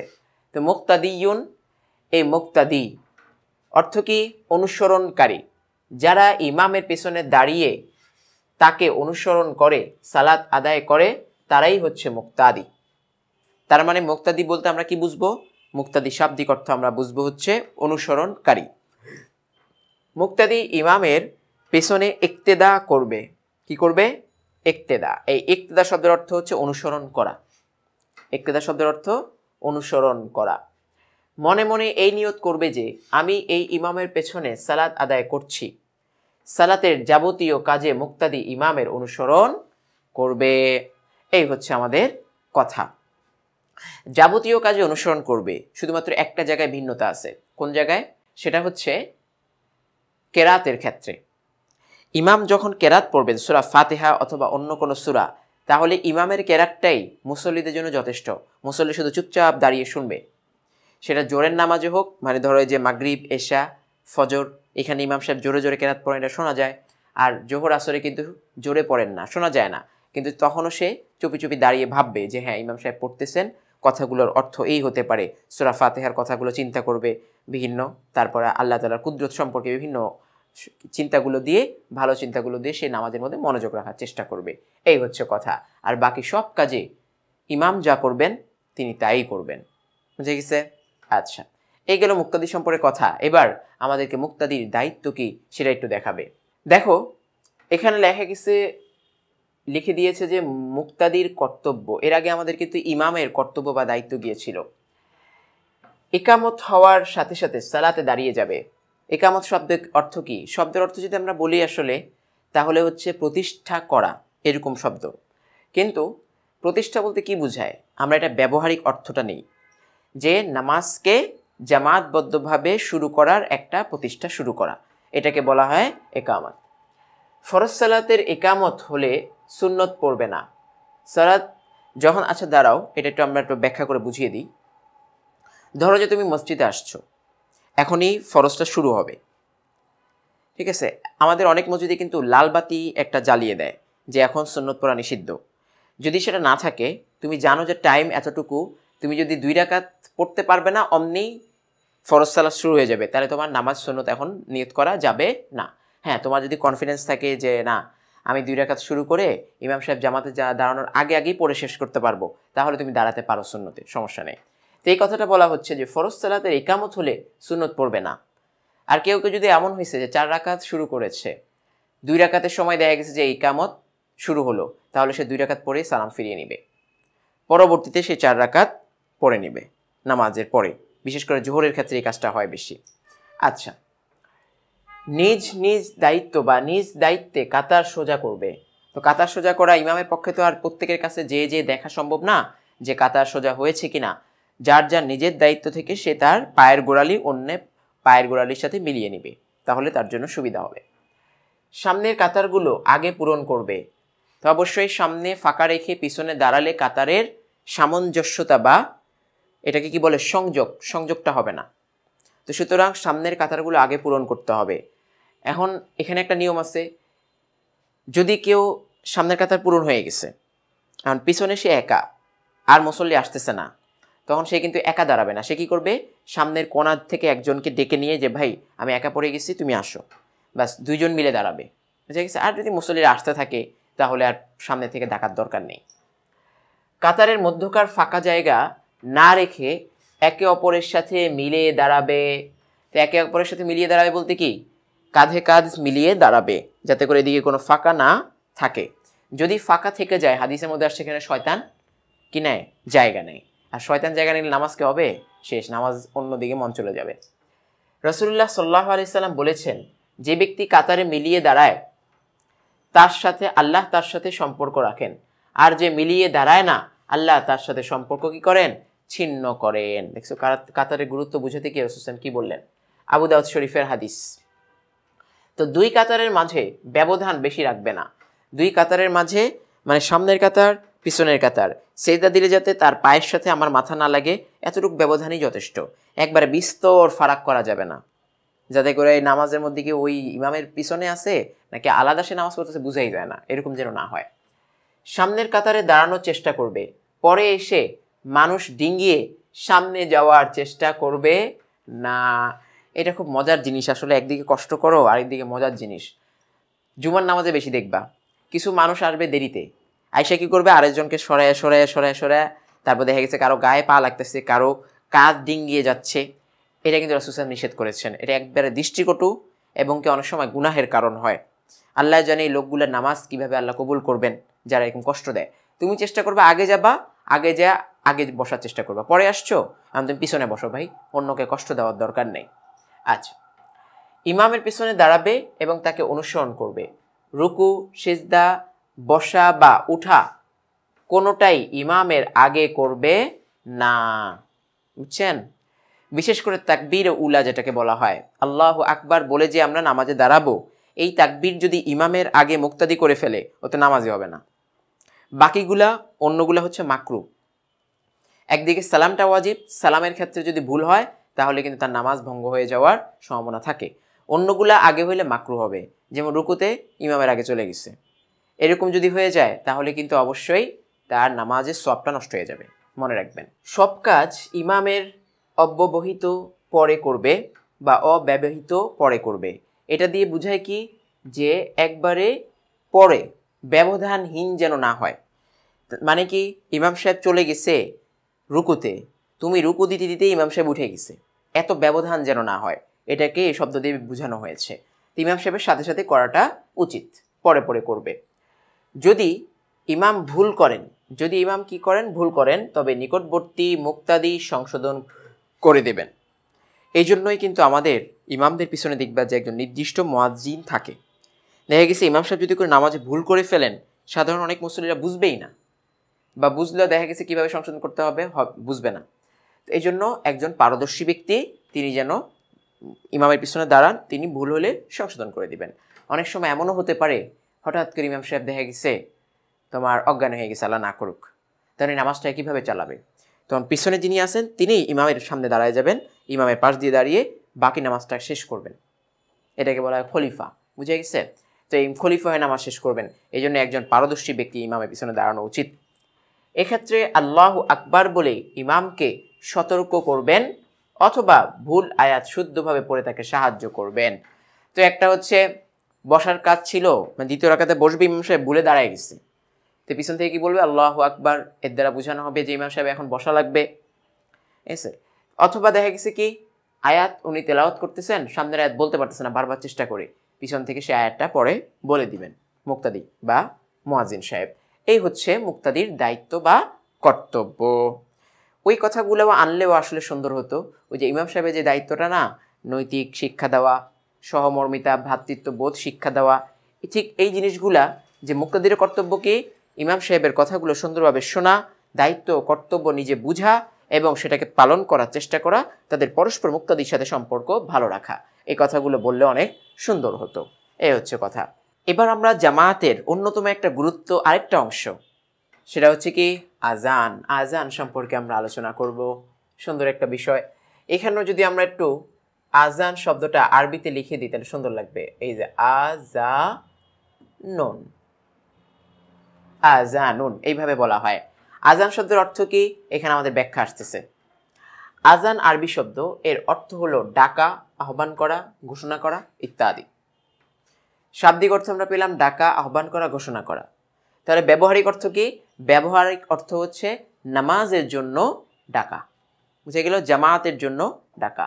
তো মুক্তাদিয়ুন এই মুক্তাদি অর্থ কি অনুসরণকারী যারা ইমামের পেছনে দাঁড়িয়ে তাকে অনুসরণ করে সালাত আদায় করে তারাই হচ্ছে মুক্তাদি তার মানে মুক্তাদি বলতে আমরা কি বুঝবো মুক্তাদি শাব্দিক অর্থ আমরা বুঝবো হচ্ছে অনুসরণকারী মুক্তাদি ইমামের পেছনে একতেদা করবে কি করবে একতেদা এই একতেদা শব্দের অর্থ হচ্ছে অনুসরণ করা একতেদা শব্দের অর্থ অনুসরণ করা মনে মনে এই নিয়ত করবে যে আমি এই ইমামের পেছনে সালাদ আদায় করছি সালাতের যাবতীয় কাজে মুক্তাদি ইমামের অনুসরণ করবে এই হচ্ছে আমাদের কথা যাবতীয় কাজে অনুসরণ করবে শুধুমাত্র একটা জায়গায় ভিন্নতা আছে কোন জায়গায় সেটা হচ্ছে কেরাতের ক্ষেত্রে ইমাম যখন কেরাত পড়বেন সুরা ফাতেহা অথবা অন্য কোনো সুরা তাহলে ইমামের কেরাতটাই মুসল্লিদের জন্য যথেষ্ট মুসল্লি শুধু চুপচাপ দাঁড়িয়ে শুনবে সেটা জোরের নামাজে হোক মানে ধরো যে মাগরিব এশা ফজর এখানে ইমাম সাহেব জোরে জোরে কেরাত পড়েন এটা শোনা যায় আর জোহর আসরে কিন্তু জোরে পড়েন না শোনা যায় না কিন্তু তখনও সে চুপি চুপি দাঁড়িয়ে ভাববে যে হ্যাঁ ইমাম সাহেব পড়তেছেন কথাগুলোর অর্থ এই হতে পারে সুরা ফাতেহার কথাগুলো চিন্তা করবে বিভিন্ন তারপরে আল্লাহ তালার কুদরত সম্পর্কে বিভিন্ন চিন্তাগুলো দিয়ে ভালো চিন্তাগুলো দিয়ে সে নামাজের মধ্যে মনোযোগ রাখার চেষ্টা করবে এই হচ্ছে কথা আর বাকি সব কাজে ইমাম যা করবেন তিনি তাই করবেন বুঝে গেছে আচ্ছা এই গেল মুক্তাদি সম্পর্কে কথা এবার আমাদেরকে মুক্তাদির দায়িত্ব কি সেটা একটু দেখাবে দেখো এখানে লেখা গেছে লিখে দিয়েছে যে মুক্তাদির কর্তব্য এর আগে আমাদের কিন্তু ইমামের কর্তব্য বা দায়িত্ব গিয়েছিল একামত হওয়ার সাথে সাথে সালাতে দাঁড়িয়ে যাবে একামত শব্দের অর্থ কি শব্দের অর্থ যদি আমরা বলি আসলে তাহলে হচ্ছে প্রতিষ্ঠা করা এরকম শব্দ কিন্তু প্রতিষ্ঠা বলতে কি বুঝায় আমরা এটা ব্যবহারিক অর্থটা নেই যে নামাজকে জামাতবদ্ধভাবে শুরু করার একটা প্রতিষ্ঠা শুরু করা এটাকে বলা হয় একামত ফরজ সালাতের একামত হলে সুন্নত পড়বে না সালাত যখন আচ্ছা দাঁড়াও এটা একটু আমরা একটু ব্যাখ্যা করে বুঝিয়ে দিই ধরো যে তুমি মসজিদে আসছো এখনই ফরজটা শুরু হবে ঠিক আছে আমাদের অনেক মসজিদে কিন্তু লাল বাতি একটা জ্বালিয়ে দেয় যে এখন সুন্নত পড়া নিষিদ্ধ যদি সেটা না থাকে তুমি জানো যে টাইম এতটুকু তুমি যদি দুই রাকাত পড়তে পারবে না অমনি ফরজ সালাদ শুরু হয়ে যাবে তাহলে তোমার নামাজ সুন্নত এখন নিয়ত করা যাবে না হ্যাঁ তোমার যদি কনফিডেন্স থাকে যে না আমি দুই রাখাত শুরু করে ইমাম সাহেব জামাতে যা দাঁড়ানোর আগে আগেই পড়ে শেষ করতে পারবো তাহলে তুমি দাঁড়াতে পারো সুন্নতে সমস্যা নেই তো এই কথাটা বলা হচ্ছে যে ফরজ সালাতের একামত হলে সুন্নত পড়বে না আর কেউ কেউ যদি এমন হয়েছে যে চার রাখাত শুরু করেছে দুই রাখাতের সময় দেখা গেছে যে একামত শুরু হলো তাহলে সে দুই রাখাত পরেই সালাম ফিরিয়ে নেবে পরবর্তীতে সে চার রাখাত পড়ে নিবে নামাজের পরে বিশেষ করে জোহরের ক্ষেত্রে এই কাজটা হয় বেশি আচ্ছা নিজ নিজ দায়িত্ব বা নিজ দায়িত্বে কাতার সোজা করবে তো কাতার সোজা করা ইমামের পক্ষে তো আর প্রত্যেকের কাছে যে যে দেখা সম্ভব না যে কাতার সোজা হয়েছে কিনা যার যার নিজের দায়িত্ব থেকে সে তার পায়ের গোড়ালি অন্য পায়ের গোড়ালির সাথে মিলিয়ে নেবে তাহলে তার জন্য সুবিধা হবে সামনের কাতারগুলো আগে পূরণ করবে তো অবশ্যই সামনে ফাঁকা রেখে পিছনে দাঁড়ালে কাতারের সামঞ্জস্যতা বা এটাকে কি বলে সংযোগ সংযোগটা হবে না তো সুতরাং সামনের কাতারগুলো আগে পূরণ করতে হবে এখন এখানে একটা নিয়ম আছে যদি কেউ সামনের কাতার পূরণ হয়ে গেছে এখন পিছনে সে একা আর মুসল্লি আসতেছে না তখন সে কিন্তু একা দাঁড়াবে না সে কি করবে সামনের কোনার থেকে একজনকে ডেকে নিয়ে যে ভাই আমি একা পড়ে গেছি তুমি আসো ব্যাস দুইজন মিলে দাঁড়াবে বুঝে গেছে আর যদি মুসল্লিরা আসতে থাকে তাহলে আর সামনে থেকে ডাকার দরকার নেই কাতারের মধ্যকার ফাঁকা জায়গা না রেখে একে অপরের সাথে মিলে দাঁড়াবে তো একে অপরের সাথে মিলিয়ে দাঁড়াবে বলতে কি কাঁধে কাঁধ মিলিয়ে দাঁড়াবে যাতে করে এদিকে কোনো ফাঁকা না থাকে যদি ফাঁকা থেকে যায় হাদিসের মধ্যে আর সেখানে শয়তান কি নেয় জায়গা নেই আর শয়তান জায়গা নিলে নামাজকে হবে শেষ নামাজ অন্যদিকে মন চলে যাবে রসুল্লাহ সাল্লাহ আলাইসাল্লাম বলেছেন যে ব্যক্তি কাতারে মিলিয়ে দাঁড়ায় তার সাথে আল্লাহ তার সাথে সম্পর্ক রাখেন আর যে মিলিয়ে দাঁড়ায় না আল্লাহ তার সাথে সম্পর্ক কি করেন ছিন্ন করেন দেখছো কাতারের গুরুত্ব বুঝাতে কি রসুল কি বললেন আবু দাউদ শরীফের হাদিস তো দুই কাতারের মাঝে ব্যবধান বেশি রাখবে না দুই কাতারের মাঝে মানে সামনের কাতার পিছনের কাতার সেজদা দিলে যাতে তার পায়ের সাথে আমার মাথা না লাগে এতটুকু ব্যবধানই যথেষ্ট একবারে বিস্তর ফারাক করা যাবে না যাতে করে এই নামাজের মধ্যে কি ওই ইমামের পিছনে আছে নাকি আলাদা সে নামাজ পড়তেছে বুঝাই যায় না এরকম যেন না হয় সামনের কাতারে দাঁড়ানোর চেষ্টা করবে পরে এসে মানুষ ডিঙ্গিয়ে সামনে যাওয়ার চেষ্টা করবে না এটা খুব মজার জিনিস আসলে একদিকে কষ্ট করো আরেকদিকে মজার জিনিস জুমার নামাজে বেশি দেখবা কিছু মানুষ আসবে দেরিতে আইসা কী করবে আরেকজনকে সরায় সরায় সরায় সরায় তারপর দেখা গেছে কারো গায়ে পা লাগতেছে কারো কাজ ডিঙ্গিয়ে যাচ্ছে এটা কিন্তু রাসুসান নিষেধ করেছেন এটা একবারে দৃষ্টিকটু এবং কি অনেক সময় গুনাহের কারণ হয় আল্লাহ জানে এই লোকগুলোর নামাজ কীভাবে আল্লাহ কবুল করবেন যারা এরকম কষ্ট দেয় তুমি চেষ্টা করবে আগে যাবা আগে যা আগে বসার চেষ্টা করবা পরে আসছো আমি তুমি পিছনে বসো ভাই অন্যকে কষ্ট দেওয়ার দরকার নেই আচ্ছা ইমামের পিছনে দাঁড়াবে এবং তাকে অনুসরণ করবে রুকু সেজদা বসা বা উঠা কোনোটাই ইমামের আগে করবে না বুঝছেন বিশেষ করে তাকবীর উলা যেটাকে বলা হয় আল্লাহ আকবার বলে যে আমরা নামাজে দাঁড়াবো এই তাকবীর যদি ইমামের আগে মুক্তাদি করে ফেলে ওতে নামাজে হবে না বাকিগুলা অন্যগুলা হচ্ছে মাকরু একদিকে সালামটা ওয়াজিব সালামের ক্ষেত্রে যদি ভুল হয় তাহলে কিন্তু তার নামাজ ভঙ্গ হয়ে যাওয়ার সম্ভাবনা থাকে অন্যগুলা আগে হইলে মাকরু হবে যেমন রুকুতে ইমামের আগে চলে গেছে এরকম যদি হয়ে যায় তাহলে কিন্তু অবশ্যই তার নামাজের সবটা নষ্ট হয়ে যাবে মনে রাখবেন সব কাজ ইমামের অব্যবহিত পরে করবে বা অব্যবহিত পরে করবে এটা দিয়ে বুঝায় কি যে একবারে পরে ব্যবধানহীন যেন না হয় মানে কি ইমাম সাহেব চলে গেছে রুকুতে তুমি রুকু দিতে দিতে ইমাম সাহেব উঠে গেছে এত ব্যবধান যেন না হয় এটাকে এই শব্দ দিয়ে বোঝানো হয়েছে ইমাম সাহেবের সাথে সাথে করাটা উচিত পরে পরে করবে যদি ইমাম ভুল করেন যদি ইমাম কি করেন ভুল করেন তবে নিকটবর্তী মুক্তাদি সংশোধন করে দেবেন এই জন্যই কিন্তু আমাদের ইমামদের পিছনে দেখবা যে একজন নির্দিষ্ট মোয়াজিন থাকে দেখা গেছে ইমাম সাহেব যদি করে নামাজে ভুল করে ফেলেন সাধারণ অনেক মুসলিরা বুঝবেই না বা বুঝলেও দেখা গেছে কীভাবে সংশোধন করতে হবে বুঝবে না এই জন্য একজন পারদর্শী ব্যক্তি তিনি যেন ইমামের পিছনে দাঁড়ান তিনি ভুল হলে সংশোধন করে দিবেন অনেক সময় এমনও হতে পারে হঠাৎ করে ইমাম সাহেব দেখা গেছে তোমার অজ্ঞান হয়ে গেছে আল্লাহ না করুক তাহলে নামাজটা কীভাবে চালাবে তখন পিছনে যিনি আছেন তিনি ইমামের সামনে দাঁড়ায় যাবেন ইমামের পাশ দিয়ে দাঁড়িয়ে বাকি নামাজটা শেষ করবেন এটাকে বলা হয় খলিফা বুঝে গেছে তো এই খলিফা হয়ে নামাজ শেষ করবেন এই জন্য একজন পারদর্শী ব্যক্তি ইমামের পিছনে দাঁড়ানো উচিত এক্ষেত্রে আল্লাহ আকবার বলে ইমামকে সতর্ক করবেন অথবা ভুল আয়াত শুদ্ধভাবে পড়ে তাকে সাহায্য করবেন তো একটা হচ্ছে বসার কাজ ছিল মানে দ্বিতীয় রাখাতে বসবে ইমাম সাহেব ভুলে দাঁড়ায় গেছে তো পিছন থেকে কি বলবে আল্লাহ আকবার এর দ্বারা বোঝানো হবে যে ইমাম সাহেব এখন বসা লাগবে এসে অথবা দেখা গেছে কি আয়াত উনি তেলাওয়াত করতেছেন সামনের আয়াত বলতে পারতেছে না বারবার চেষ্টা করে পিছন থেকে সে আয়াতটা পরে বলে দিবেন মুক্তাদি বা মোয়াজিন সাহেব এই হচ্ছে মুক্তাদির দায়িত্ব বা কর্তব্য ওই কথাগুলো আনলেও আসলে সুন্দর হতো ওই যে ইমাম সাহেবের যে দায়িত্বটা না নৈতিক শিক্ষা দেওয়া সহমর্মিতা ভ্রাতৃত্ববোধ শিক্ষা দেওয়া ঠিক এই জিনিসগুলা যে মুক্তাদির কর্তব্য কি ইমাম সাহেবের কথাগুলো সুন্দরভাবে শোনা দায়িত্ব কর্তব্য নিজে বুঝা এবং সেটাকে পালন করার চেষ্টা করা তাদের পরস্পর মুক্তাদির সাথে সম্পর্ক ভালো রাখা এই কথাগুলো বললে অনেক সুন্দর হতো এই হচ্ছে কথা এবার আমরা জামায়াতের অন্যতম একটা গুরুত্ব আরেকটা অংশ সেটা হচ্ছে কি আজান আজান সম্পর্কে আমরা আলোচনা করব সুন্দর একটা বিষয় এখানেও যদি আমরা একটু আজান শব্দটা আরবিতে লিখে দিই তাহলে সুন্দর লাগবে এই যে আজা নুন আজানুন এইভাবে বলা হয় আজান শব্দের অর্থ কি এখানে আমাদের ব্যাখ্যা আসতেছে আজান আরবি শব্দ এর অর্থ হলো ডাকা আহ্বান করা ঘোষণা করা ইত্যাদি শাব্দিক অর্থ আমরা পেলাম ডাকা আহ্বান করা ঘোষণা করা তাহলে ব্যবহারিক অর্থ কি ব্যবহারিক অর্থ হচ্ছে নামাজের জন্য ডাকা বুঝে গেল জামায়াতের জন্য ডাকা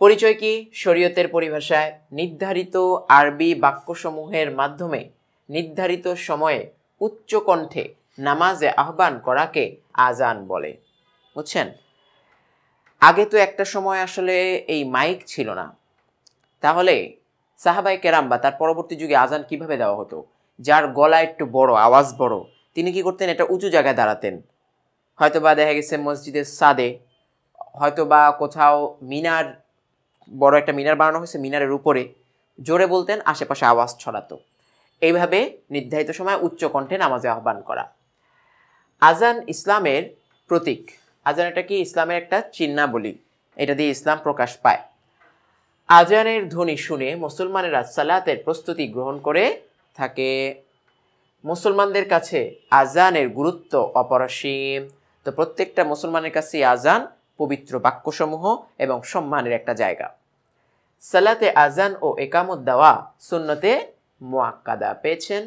পরিচয় কি শরীয়তের পরিভাষায় নির্ধারিত আরবি বাক্যসমূহের মাধ্যমে নির্ধারিত সময়ে উচ্চ কণ্ঠে নামাজে আহ্বান করাকে আজান বলে বুঝছেন আগে তো একটা সময় আসলে এই মাইক ছিল না তাহলে সাহাবাই কেরাম বা তার পরবর্তী যুগে আজান কিভাবে দেওয়া হতো যার গলা একটু বড় আওয়াজ বড় তিনি কি করতেন একটা উঁচু জায়গায় দাঁড়াতেন হয়তো বা দেখা গেছে মসজিদের সাদে হয়তো বা কোথাও মিনার বড় একটা মিনার বানানো হয়েছে মিনারের উপরে জোরে বলতেন আশেপাশে আওয়াজ ছড়াতো এইভাবে নির্ধারিত সময় উচ্চ কণ্ঠে নামাজে আহ্বান করা আজান ইসলামের প্রতীক আজান এটা কি ইসলামের একটা চিহ্নাবলী এটা দিয়ে ইসলাম প্রকাশ পায় আজানের ধ্বনি শুনে মুসলমানেরা সালাতের প্রস্তুতি গ্রহণ করে থাকে মুসলমানদের কাছে আজানের গুরুত্ব অপরসীম তো প্রত্যেকটা মুসলমানের কাছে আজান পবিত্র বাক্যসমূহ এবং সম্মানের একটা জায়গা সালাতে আজান ও একামত দেওয়া সুন্নতে মোয়াক্কাদা পেয়েছেন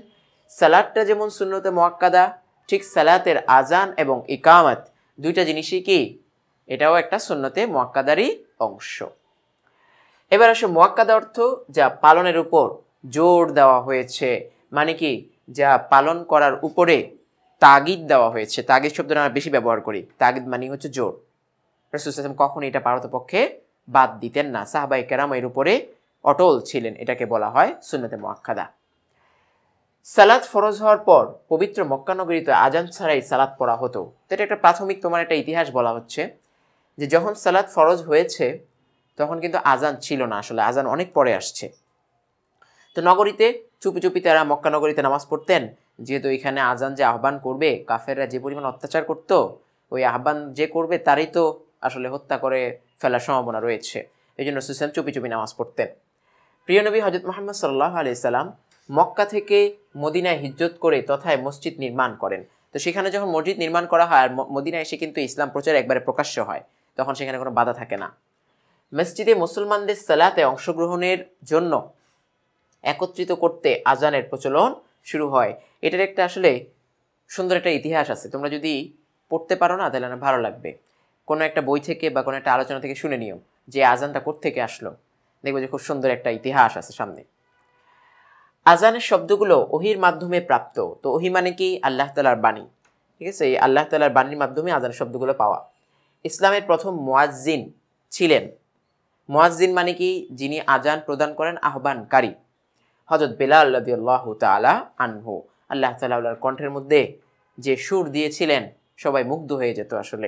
সালাদটা যেমন সুন্নতে মোয়াক্কাদা ঠিক সালাতের আজান এবং একামত দুইটা জিনিসই কি এটাও একটা সুন্নতে মোয়াক্কাদারই অংশ এবার আসে মোয়াক্কাদা অর্থ যা পালনের উপর জোর দেওয়া হয়েছে মানে কি যা পালন করার উপরে তাগিদ দেওয়া হয়েছে তাগিদ শব্দটা আমরা বেশি ব্যবহার করি তাগিদ মানে হচ্ছে জোর রসুলাম কখন এটা পারতপক্ষে বাদ দিতেন না সাহবাই কেরাম এর উপরে অটল ছিলেন এটাকে বলা হয় সুন্নতে মোয়াক্কাদা সালাদ ফরজ হওয়ার পর পবিত্র মক্কানগরীতে আজান ছাড়াই সালাদ পড়া হতো তো এটা একটা প্রাথমিক তোমার একটা ইতিহাস বলা হচ্ছে যে যখন সালাদ ফরজ হয়েছে তখন কিন্তু আজান ছিল না আসলে আজান অনেক পরে আসছে তো নগরীতে চুপি চুপি তারা মক্কানগরীতে নামাজ পড়তেন যেহেতু এখানে আজান যে আহ্বান করবে কাফেররা যে পরিমাণ অত্যাচার করত ওই আহ্বান যে করবে তারই তো আসলে হত্যা করে ফেলার সম্ভাবনা রয়েছে এই জন্য সুসেন চুপি চুপি নামাজ পড়তেন প্রিয় নবী হজরত মোহাম্মদ সাল্লাহ আলি সাল্লাম মক্কা থেকে মদিনায় হিজ্জত করে তথায় মসজিদ নির্মাণ করেন তো সেখানে যখন মসজিদ নির্মাণ করা হয় আর মদিনায় এসে কিন্তু ইসলাম প্রচার একবারে প্রকাশ্য হয় তখন সেখানে কোনো বাধা থাকে না মসজিদে মুসলমানদের সালাতে অংশগ্রহণের জন্য একত্রিত করতে আজানের প্রচলন শুরু হয় এটার একটা আসলে সুন্দর একটা ইতিহাস আছে তোমরা যদি পড়তে পারো না তাহলে না ভালো লাগবে কোনো একটা বই থেকে বা কোনো একটা আলোচনা থেকে শুনে নিও যে আজানটা থেকে আসলো দেখবো যে খুব সুন্দর একটা ইতিহাস আছে সামনে আজানের শব্দগুলো ওহির মাধ্যমে প্রাপ্ত তো ওহি মানে কি আল্লাহ তালার বাণী ঠিক আছে এই আল্লাহ তালার বাণীর মাধ্যমে আজানের শব্দগুলো পাওয়া ইসলামের প্রথম মোয়াজ্জিন ছিলেন মোয়াজ্জিন মানে কি যিনি আজান প্রদান করেন আহ্বানকারী হজরত বেলাল আল্লাহ আল্লাহ তালা আনহু আল্লাহ তাল্লাহর কণ্ঠের মধ্যে যে সুর দিয়েছিলেন সবাই মুগ্ধ হয়ে যেত আসলে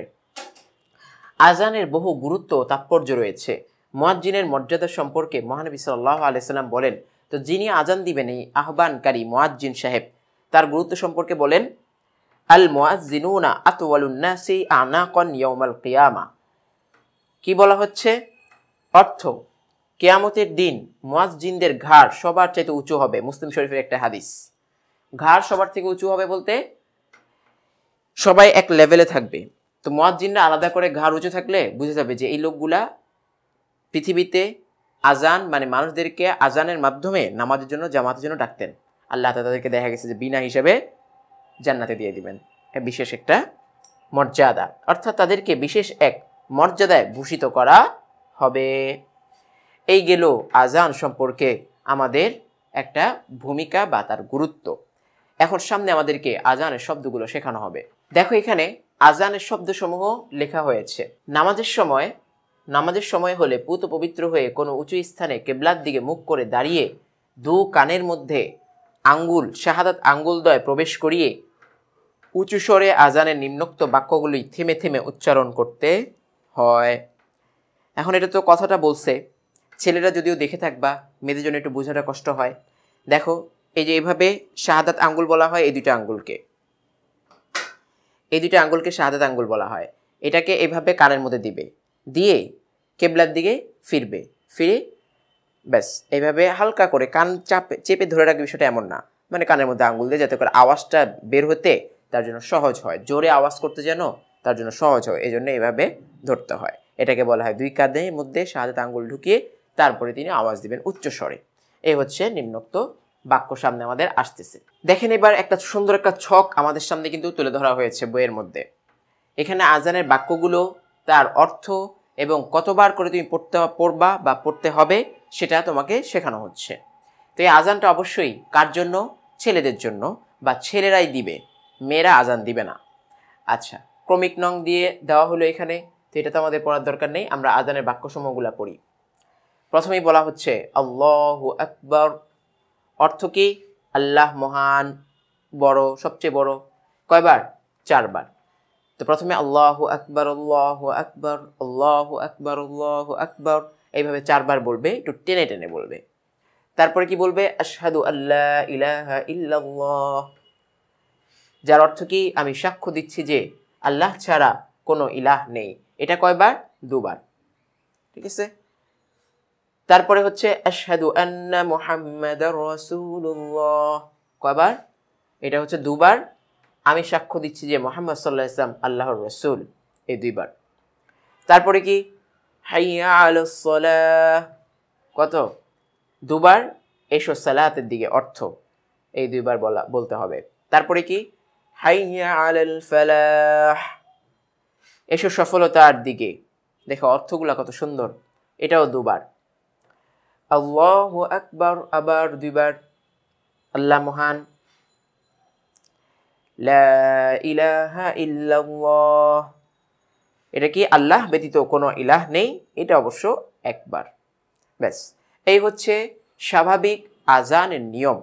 আজানের বহু গুরুত্ব তাৎপর্য রয়েছে মোয়াজ্জিনের মর্যাদা সম্পর্কে মহানবী সাল্লাহ আলাইসাল্লাম বলেন তো যিনি আজান দিবেন এই আহ্বানকারী মোয়াজ্জিন সাহেব তার গুরুত্ব সম্পর্কে বলেন আল মোয়াজ্জিনুনা আতওয়ালুন্নাসি আনাকন ইয়মাল ইয়ামা কি বলা হচ্ছে অর্থ কেয়ামতের দিন মোয়াজজিনদের ঘাড় সবার চাইতে উঁচু হবে মুসলিম শরীফের একটা হাদিস ঘাড় সবার থেকে উঁচু হবে বলতে সবাই এক লেভেলে থাকবে তো মোয়াজ্জিনরা আলাদা করে ঘাড় উঁচু থাকলে বুঝে যাবে যে এই লোকগুলা পৃথিবীতে আজান মানে মানুষদেরকে আজানের মাধ্যমে নামাজের জন্য জামাতের জন্য ডাকতেন আল্লাহ তাদেরকে দেখা গেছে যে বিনা হিসেবে জান্নাতে দিয়ে দিবেন বিশেষ একটা মর্যাদা অর্থাৎ তাদেরকে বিশেষ এক মর্যাদায় ভূষিত করা হবে এই গেল আজান সম্পর্কে আমাদের একটা ভূমিকা বা তার গুরুত্ব এখন সামনে আমাদেরকে আজানের শব্দগুলো শেখানো হবে দেখো এখানে আজানের শব্দসমূহ লেখা হয়েছে নামাজের সময় নামাজের সময় হলে পুত পবিত্র হয়ে কোনো উঁচু স্থানে কেবলার দিকে মুখ করে দাঁড়িয়ে দু কানের মধ্যে আঙ্গুল শাহাদাত আঙ্গুলদয় প্রবেশ করিয়ে উঁচু স্বরে আজানের নিম্নোক্ত বাক্যগুলি থেমে থেমে উচ্চারণ করতে হয় এখন এটা তো কথাটা বলছে ছেলেরা যদিও দেখে থাকবা মেয়েদের জন্য একটু বোঝাটা কষ্ট হয় দেখো এই যে এভাবে শাহাদাত আঙ্গুল বলা হয় এই দুইটা আঙ্গুলকে এই দুইটা আঙ্গুলকে শাহাদাত আঙ্গুল বলা হয় এটাকে এভাবে কানের মধ্যে দিবে দিয়ে কেবলার দিকে ফিরবে ফিরে ব্যাস এইভাবে হালকা করে কান চাপে চেপে ধরে রাখবে বিষয়টা এমন না মানে কানের মধ্যে আঙ্গুল দিয়ে যাতে করে আওয়াজটা বের হতে তার জন্য সহজ হয় জোরে আওয়াজ করতে যেন তার জন্য সহজ হয় এই জন্য এভাবে ধরতে হয় এটাকে বলা হয় দুই কাঁধের মধ্যে শাহাদাত আঙ্গুল ঢুকিয়ে তারপরে তিনি আওয়াজ দিবেন উচ্চস্বরে এই হচ্ছে নিম্নোক্ত বাক্য সামনে আমাদের আসতেছে দেখেন এবার একটা সুন্দর একটা ছক আমাদের সামনে কিন্তু তুলে ধরা হয়েছে বইয়ের মধ্যে এখানে আজানের বাক্যগুলো তার অর্থ এবং কতবার করে তুমি পড়তে পড়বা বা পড়তে হবে সেটা তোমাকে শেখানো হচ্ছে তো এই আজানটা অবশ্যই কার জন্য ছেলেদের জন্য বা ছেলেরাই দিবে মেয়েরা আজান দিবে না আচ্ছা ক্রমিক নং দিয়ে দেওয়া হলো এখানে তো এটা তো আমাদের পড়ার দরকার নেই আমরা আজানের বাক্যসমূহগুলো পড়ি প্রথমেই বলা হচ্ছে আল্লাহ আকবর অর্থ কি আল্লাহ মহান বড় সবচেয়ে বড় কয়বার চারবার তো প্রথমে আল্লাহ আকবর আল্লাহ আকবর আল্লাহ আকবর আল্লাহ আকবর এইভাবে চারবার বলবে একটু টেনে টেনে বলবে তারপরে কি বলবে আশহাদু আল্লাহ ইলাহা ইল্লাল্লাহ যার অর্থ কি আমি সাক্ষ্য দিচ্ছি যে আল্লাহ ছাড়া কোনো ইলাহ নেই এটা কয়বার দুবার ঠিক আছে তারপরে হচ্ছে আশহাদু আন্না মোহাম্মদ রসুল্লাহ কবার এটা হচ্ছে দুবার আমি সাক্ষ্য দিচ্ছি যে মোহাম্মদ সাল্লাহ ইসলাম আল্লাহর রসুল এই দুইবার তারপরে কি হাইয়া আলসলাহ কত দুবার এসো সালাহাতের দিকে অর্থ এই দুইবার বলা বলতে হবে তারপরে কি হাইয়া আল ফালাহ এসো সফলতার দিকে দেখো অর্থগুলা কত সুন্দর এটাও দুবার আল্লাহ আকবর আবার দুইবার আল্লাহ মহান এটা কি আল্লাহ ব্যতীত কোনো ইলাহ নেই এটা অবশ্য একবার ব্যাস এই হচ্ছে স্বাভাবিক আজানের নিয়ম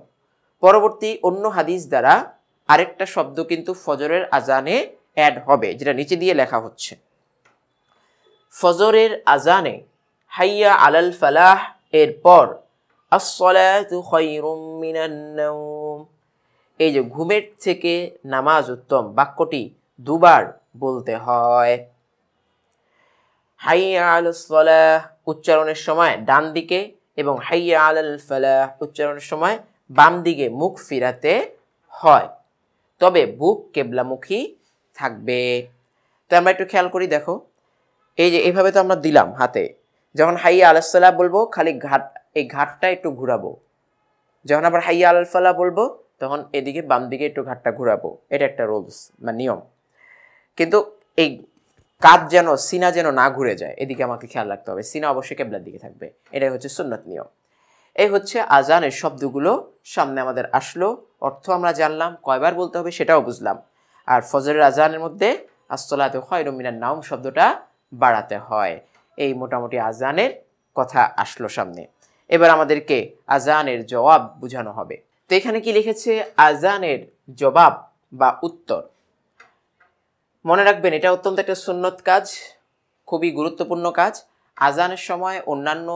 পরবর্তী অন্য হাদিস দ্বারা আরেকটা শব্দ কিন্তু ফজরের আজানে অ্যাড হবে যেটা নিচে দিয়ে লেখা হচ্ছে ফজরের আজানে হাইয়া আলাল ফালাহ এরপর এই যে ঘুমের থেকে নামাজ উত্তম বাক্যটি দুবার বলতে হয় হাইয়া আল উচ্চারণের সময় ডান দিকে এবং হাইয়া আল ফালাহ উচ্চারণের সময় বাম দিকে মুখ ফিরাতে হয় তবে বুক কেবলামুখী থাকবে তো আমরা একটু খেয়াল করি দেখো এই যে এইভাবে তো আমরা দিলাম হাতে যখন হাইয়া আলাহসাল্লাহ বলবো খালি ঘাট এই ঘাটটা একটু ঘুরাবো যখন আবার হাইয়া আলফাল্লাহ বলবো তখন এদিকে বাম দিকে একটু ঘাটটা ঘুরাবো এটা একটা রুলস বা নিয়ম কিন্তু এই কাজ যেন সিনা যেন না ঘুরে যায় এদিকে আমাকে খেয়াল রাখতে হবে সিনা অবশ্যই কেবলার দিকে থাকবে এটাই হচ্ছে সুন্নত নিয়ম এই হচ্ছে আজানের শব্দগুলো সামনে আমাদের আসলো অর্থ আমরা জানলাম কয়বার বলতে হবে সেটাও বুঝলাম আর ফজরের আজানের মধ্যে আস্তলাতে হয় রমিনার নাম শব্দটা বাড়াতে হয় এই মোটামুটি আজানের কথা আসলো সামনে এবার আমাদেরকে আজানের জবাব বুঝানো হবে তো এখানে কি লিখেছে আজানের জবাব বা উত্তর মনে রাখবেন এটা অত্যন্ত একটা সুন্নত কাজ খুবই গুরুত্বপূর্ণ কাজ আজানের সময় অন্যান্য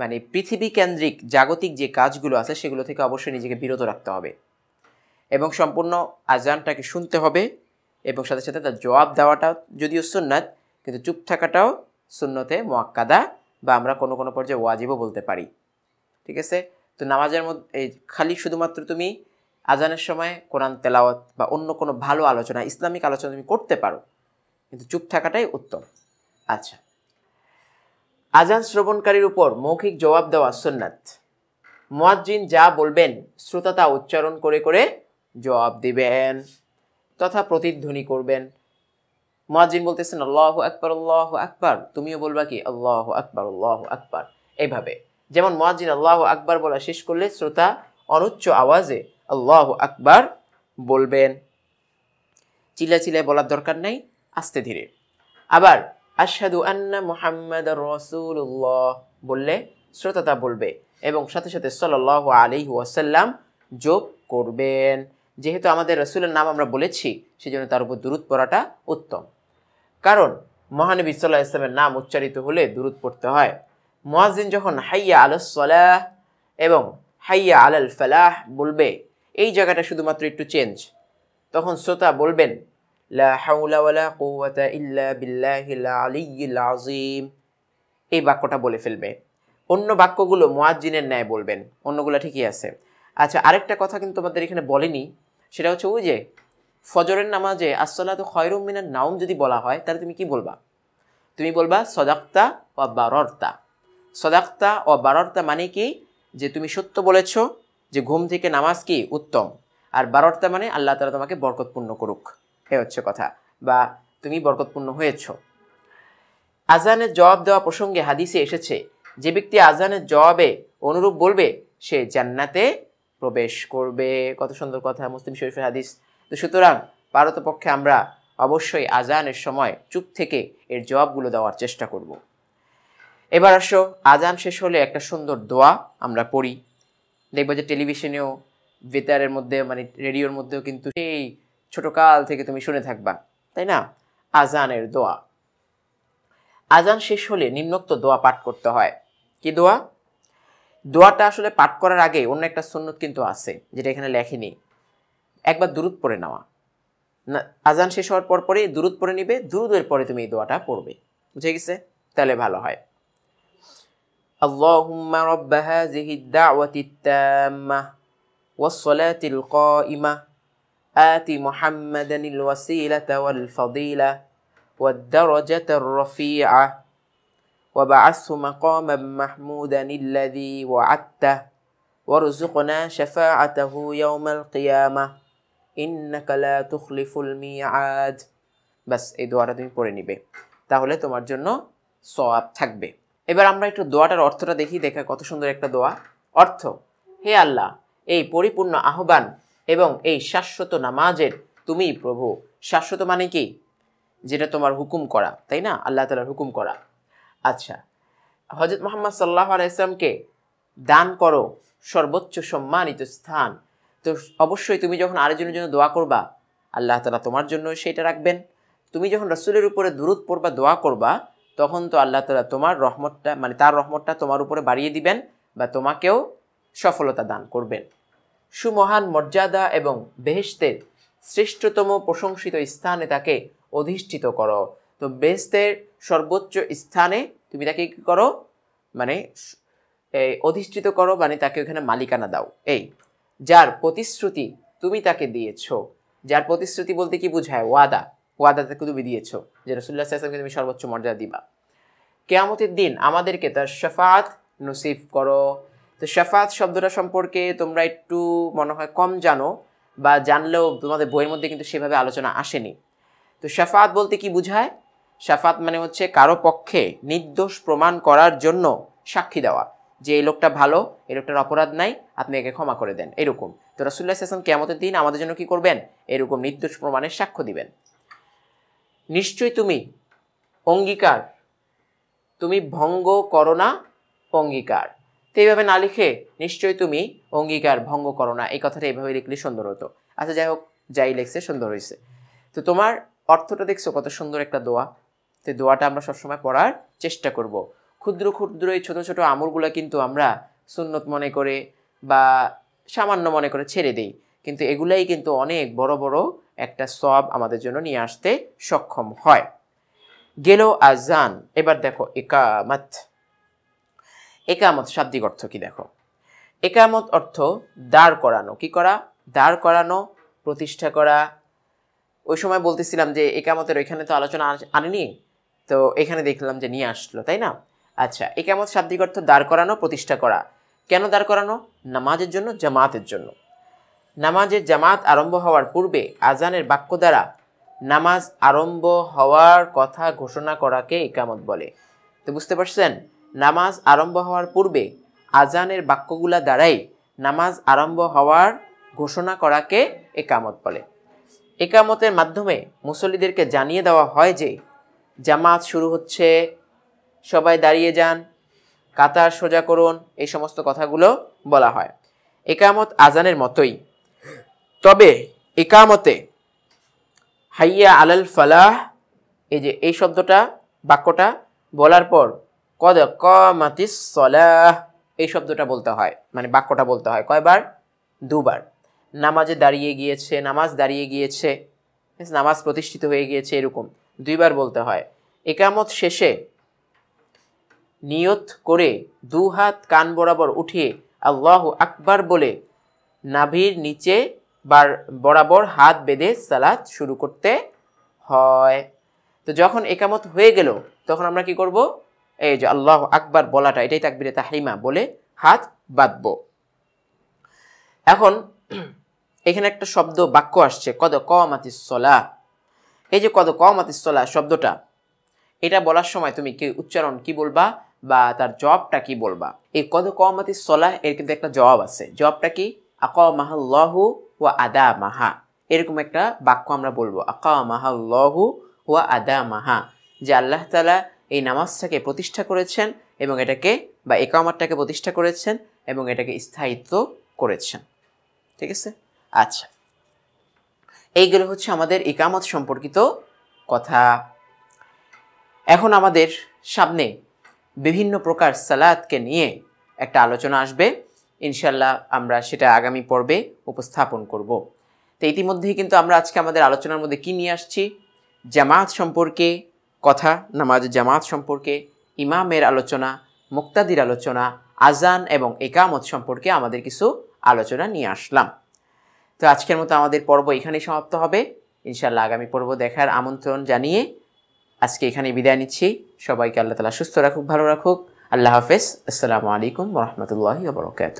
মানে পৃথিবী কেন্দ্রিক জাগতিক যে কাজগুলো আছে সেগুলো থেকে অবশ্যই নিজেকে বিরত রাখতে হবে এবং সম্পূর্ণ আজানটাকে শুনতে হবে এবং সাথে সাথে তার জবাব দেওয়াটা যদিও সুন্নাত কিন্তু চুপ থাকাটাও সুন্নতে মোয়াক্কাদা বা আমরা কোনো কোনো পর্যায়ে ওয়াজিবও বলতে পারি ঠিক আছে তো নামাজের মধ্যে এই খালি শুধুমাত্র তুমি আজানের সময় কোরআন তেলাওয়াত বা অন্য কোনো ভালো আলোচনা ইসলামিক আলোচনা তুমি করতে পারো কিন্তু চুপ থাকাটাই উত্তম আচ্ছা আজান শ্রবণকারীর উপর মৌখিক জবাব দেওয়া সুন্নাত মোয়াজ্জিন যা বলবেন শ্রোতা তা উচ্চারণ করে করে জবাব দিবেন তথা প্রতিধ্বনি করবেন মোয়াজিন বলতেছেন আল্লাহ আকবর আল্লাহ আকবর তুমিও বলবা কি আল্লাহ আকবর আল্লাহ আকবর এইভাবে যেমন মোয়াজিন আল্লাহ আকবর বলা শেষ করলে শ্রোতা অনুচ্চ আওয়াজে আল্লাহ আকবর বলবেন চিলা চিলাই বলার দরকার নাই আস্তে ধীরে আবার আশাদু আন্না মুহাম্মদ রসুল্লাহ বললে শ্রোতা তা বলবে এবং সাথে সাথে সাল্লাহ আলি ওয়াসাল্লাম যোগ করবেন যেহেতু আমাদের রসুলের নাম আমরা বলেছি সেজন্য তার উপর দূরত পড়াটা উত্তম কারণ মহানবী সাল্লাহ ইসলামের নাম উচ্চারিত হলে দূরত পড়তে হয় মোয়াজিন যখন হাইয়া আলসলাহ এবং হাইয়া আল ফালাহ বলবে এই জায়গাটা শুধুমাত্র একটু চেঞ্জ তখন শ্রোতা বলবেন লা এই বাক্যটা বলে ফেলবে অন্য বাক্যগুলো মোয়াজ্জিনের ন্যায় বলবেন অন্যগুলো ঠিকই আছে আচ্ছা আরেকটা কথা কিন্তু আমাদের এখানে বলেনি সেটা হচ্ছে ওই যে ফজরের নামাজে আসলাত খয়রুম মিনার নাউম যদি বলা হয় তাহলে তুমি কি বলবা তুমি বলবা সদাক্তা ও বারর্তা সদাক্তা ও বারর্তা মানে কি যে তুমি সত্য বলেছ যে ঘুম থেকে নামাজ কি উত্তম আর বারর্তা মানে আল্লাহ তালা তোমাকে বরকতপূর্ণ করুক এ হচ্ছে কথা বা তুমি বরকতপূর্ণ হয়েছ আজানের জবাব দেওয়া প্রসঙ্গে হাদিসে এসেছে যে ব্যক্তি আজানের জবাবে অনুরূপ বলবে সে জান্নাতে প্রবেশ করবে কত সুন্দর কথা মুসলিম শরীফের হাদিস তো সুতরাং পারতপক্ষে আমরা অবশ্যই আজানের সময় চুপ থেকে এর জবাবগুলো দেওয়ার চেষ্টা করব। এবার আসো আজান শেষ হলে একটা সুন্দর দোয়া আমরা পড়ি দেখবো যে টেলিভিশনেও বেতারের মধ্যে মানে রেডিওর মধ্যেও কিন্তু সেই ছোটোকাল থেকে তুমি শুনে থাকবা তাই না আজানের দোয়া আজান শেষ হলে নিম্নোক্ত দোয়া পাঠ করতে হয় কি দোয়া দোয়াটা আসলে পাঠ করার আগে অন্য একটা সুন্নত কিন্তু আছে যেটা এখানে লেখেনি একবার দুরুদ পড়ে নেওয়া না আজান শেষ হওয়ার পর পরে দুরুদ পড়ে নিবে দুরুদের পরে তুমি এই দোয়াটা পড়বে বুঝে গেছে তাহলে ভালো হয় اللهم رب هذه الدعوة التامة والصلاة القائمة آت محمدا الوسيلة والفضيلة والدرجة الرفيعة وبعثه مقاما محمودا الذي وعدته وارزقنا شفاعته يوم القيامه ব্যাস এই দোয়াটা তুমি পড়ে নিবে তাহলে তোমার জন্য সওয়াব থাকবে এবার আমরা একটু দোয়াটার অর্থটা দেখি দেখা কত সুন্দর একটা দোয়া অর্থ হে আল্লাহ এই পরিপূর্ণ আহ্বান এবং এই শাশ্বত নামাজের তুমি প্রভু শাশ্বত মানে কি যেটা তোমার হুকুম করা তাই না আল্লাহ তালার হুকুম করা আচ্ছা হজরত মোহাম্মদ সাল্লাহ আলাইসলামকে দান করো সর্বোচ্চ সম্মানিত স্থান তো অবশ্যই তুমি যখন আরেকজনের জন্য দোয়া করবা আল্লাহ তালা তোমার জন্য সেটা রাখবেন তুমি যখন রসুলের উপরে দূরত পড়বা দোয়া করবা তখন তো আল্লাহ তালা তোমার রহমতটা মানে তার রহমতটা তোমার উপরে বাড়িয়ে দিবেন বা তোমাকেও সফলতা দান করবেন সুমহান মর্যাদা এবং বেহেস্তের শ্রেষ্ঠতম প্রশংসিত স্থানে তাকে অধিষ্ঠিত করো তো বেহেস্তের সর্বোচ্চ স্থানে তুমি তাকে কী করো মানে অধিষ্ঠিত করো মানে তাকে ওখানে মালিকানা দাও এই যার প্রতিশ্রুতি তুমি তাকে দিয়েছ যার প্রতিশ্রুতি বলতে কি বোঝায় ওয়াদা ওয়াদা তাকে তুমি দিয়েছ যে রসুল্লাহ তুমি সর্বোচ্চ মর্যাদা দিবা কেয়ামতের দিন আমাদেরকে তার শাফাত নসিফ করো তো শাফাত শব্দটা সম্পর্কে তোমরা একটু মনে হয় কম জানো বা জানলেও তোমাদের বইয়ের মধ্যে কিন্তু সেভাবে আলোচনা আসেনি তো শাফাত বলতে কি বুঝায় শাফাত মানে হচ্ছে কারো পক্ষে নির্দোষ প্রমাণ করার জন্য সাক্ষী দেওয়া যে এই লোকটা ভালো এই লোকটার অপরাধ নাই আপনি একে ক্ষমা করে দেন এরকম তো রাসুল্লাহ ইসলাম কেমতের দিন আমাদের জন্য কি করবেন এরকম নির্দোষ প্রমাণের সাক্ষ্য দিবেন নিশ্চয় তুমি অঙ্গীকার তুমি ভঙ্গ করো না অঙ্গীকার তো এইভাবে না লিখে নিশ্চয়ই তুমি অঙ্গীকার ভঙ্গ করো না এই কথাটা এইভাবে লিখলে সুন্দর হতো আচ্ছা যাই হোক যাই লেখছে সুন্দর হয়েছে তো তোমার অর্থটা দেখছো কত সুন্দর একটা দোয়া তো দোয়াটা আমরা সবসময় পড়ার চেষ্টা করব ক্ষুদ্র ক্ষুদ্র এই ছোটো ছোটো আমলগুলো কিন্তু আমরা সুন্নত মনে করে বা সামান্য মনে করে ছেড়ে দেই কিন্তু এগুলাই কিন্তু অনেক বড় বড় একটা সব আমাদের জন্য নিয়ে আসতে সক্ষম হয় গেল আজান এবার দেখো একামত একামত শাব্দিক অর্থ কি দেখো একামত অর্থ দাঁড় করানো কি করা দাঁড় করানো প্রতিষ্ঠা করা ওই সময় বলতেছিলাম যে একামতের ওইখানে তো আলোচনা আনেনি তো এখানে দেখলাম যে নিয়ে আসলো তাই না আচ্ছা একামত শাব্দিক অর্থ দাঁড় করানো প্রতিষ্ঠা করা কেন দাঁড় করানো নামাজের জন্য জামাতের জন্য নামাজের জামাত আরম্ভ হওয়ার পূর্বে আজানের বাক্য দ্বারা নামাজ আরম্ভ হওয়ার কথা ঘোষণা করাকে একামত বলে তো বুঝতে পারছেন নামাজ আরম্ভ হওয়ার পূর্বে আজানের বাক্যগুলা দ্বারাই নামাজ আরম্ভ হওয়ার ঘোষণা করাকে একামত বলে একামতের মাধ্যমে মুসল্লিদেরকে জানিয়ে দেওয়া হয় যে জামাত শুরু হচ্ছে সবাই দাঁড়িয়ে যান কাতার সোজা করুন এই সমস্ত কথাগুলো বলা হয় একামত আজানের মতোই তবে একামতে হাইয়া আলাল ফালাহ এই যে এই শব্দটা বাক্যটা বলার পর কদ কমাতিস সলাহ এই শব্দটা বলতে হয় মানে বাক্যটা বলতে হয় কয়বার দুবার নামাজে দাঁড়িয়ে গিয়েছে নামাজ দাঁড়িয়ে গিয়েছে নামাজ প্রতিষ্ঠিত হয়ে গিয়েছে এরকম দুইবার বলতে হয় একামত শেষে নিয়ত করে দু হাত কান বরাবর উঠিয়ে আল্লাহ আকবার বলে নাভির নিচে বার বরাবর হাত বেঁধে সালাদ শুরু করতে হয় তো যখন একামত হয়ে গেল তখন আমরা কি করব এই যে আল্লাহ আকবার বলাটা এটাই তাকবিরে তাহিমা বলে হাত বাঁধব এখন এখানে একটা শব্দ বাক্য আসছে কদ ক কমাতিসলা এই যে কদ ক কমাতিসলা শব্দটা এটা বলার সময় তুমি কি উচ্চারণ কি বলবা বা তার জবটা কি বলবা এই কদ কমাতি সলাহ এর কিন্তু একটা জবাব আছে জবটা কি আকামাহাল্লাহু ও আদা মাহা এরকম একটা বাক্য আমরা বলবো লহু ও আদা মাহা যে আল্লাহ তালা এই নামাজটাকে প্রতিষ্ঠা করেছেন এবং এটাকে বা একামারটাকে প্রতিষ্ঠা করেছেন এবং এটাকে স্থায়িত্ব করেছেন ঠিক আছে আচ্ছা এইগুলো হচ্ছে আমাদের ইকামত সম্পর্কিত কথা এখন আমাদের সামনে বিভিন্ন প্রকার সালাদকে নিয়ে একটা আলোচনা আসবে ইনশাল্লাহ আমরা সেটা আগামী পর্বে উপস্থাপন করব। তো ইতিমধ্যেই কিন্তু আমরা আজকে আমাদের আলোচনার মধ্যে কী নিয়ে আসছি জামাত সম্পর্কে কথা নামাজ জামাত সম্পর্কে ইমামের আলোচনা মুক্তাদির আলোচনা আজান এবং একামত সম্পর্কে আমাদের কিছু আলোচনা নিয়ে আসলাম তো আজকের মতো আমাদের পর্ব এখানেই সমাপ্ত হবে ইনশাল্লাহ আগামী পর্ব দেখার আমন্ত্রণ জানিয়ে আজকে এখানে বিদায় নিচ্ছি সবাইকে আল্লাহ তালা সুস্থ রাখুক ভালো রাখুক আল্লাহ হাফেজ আসসালামু আলাইকুম রহমতুল্লাহ বরকাত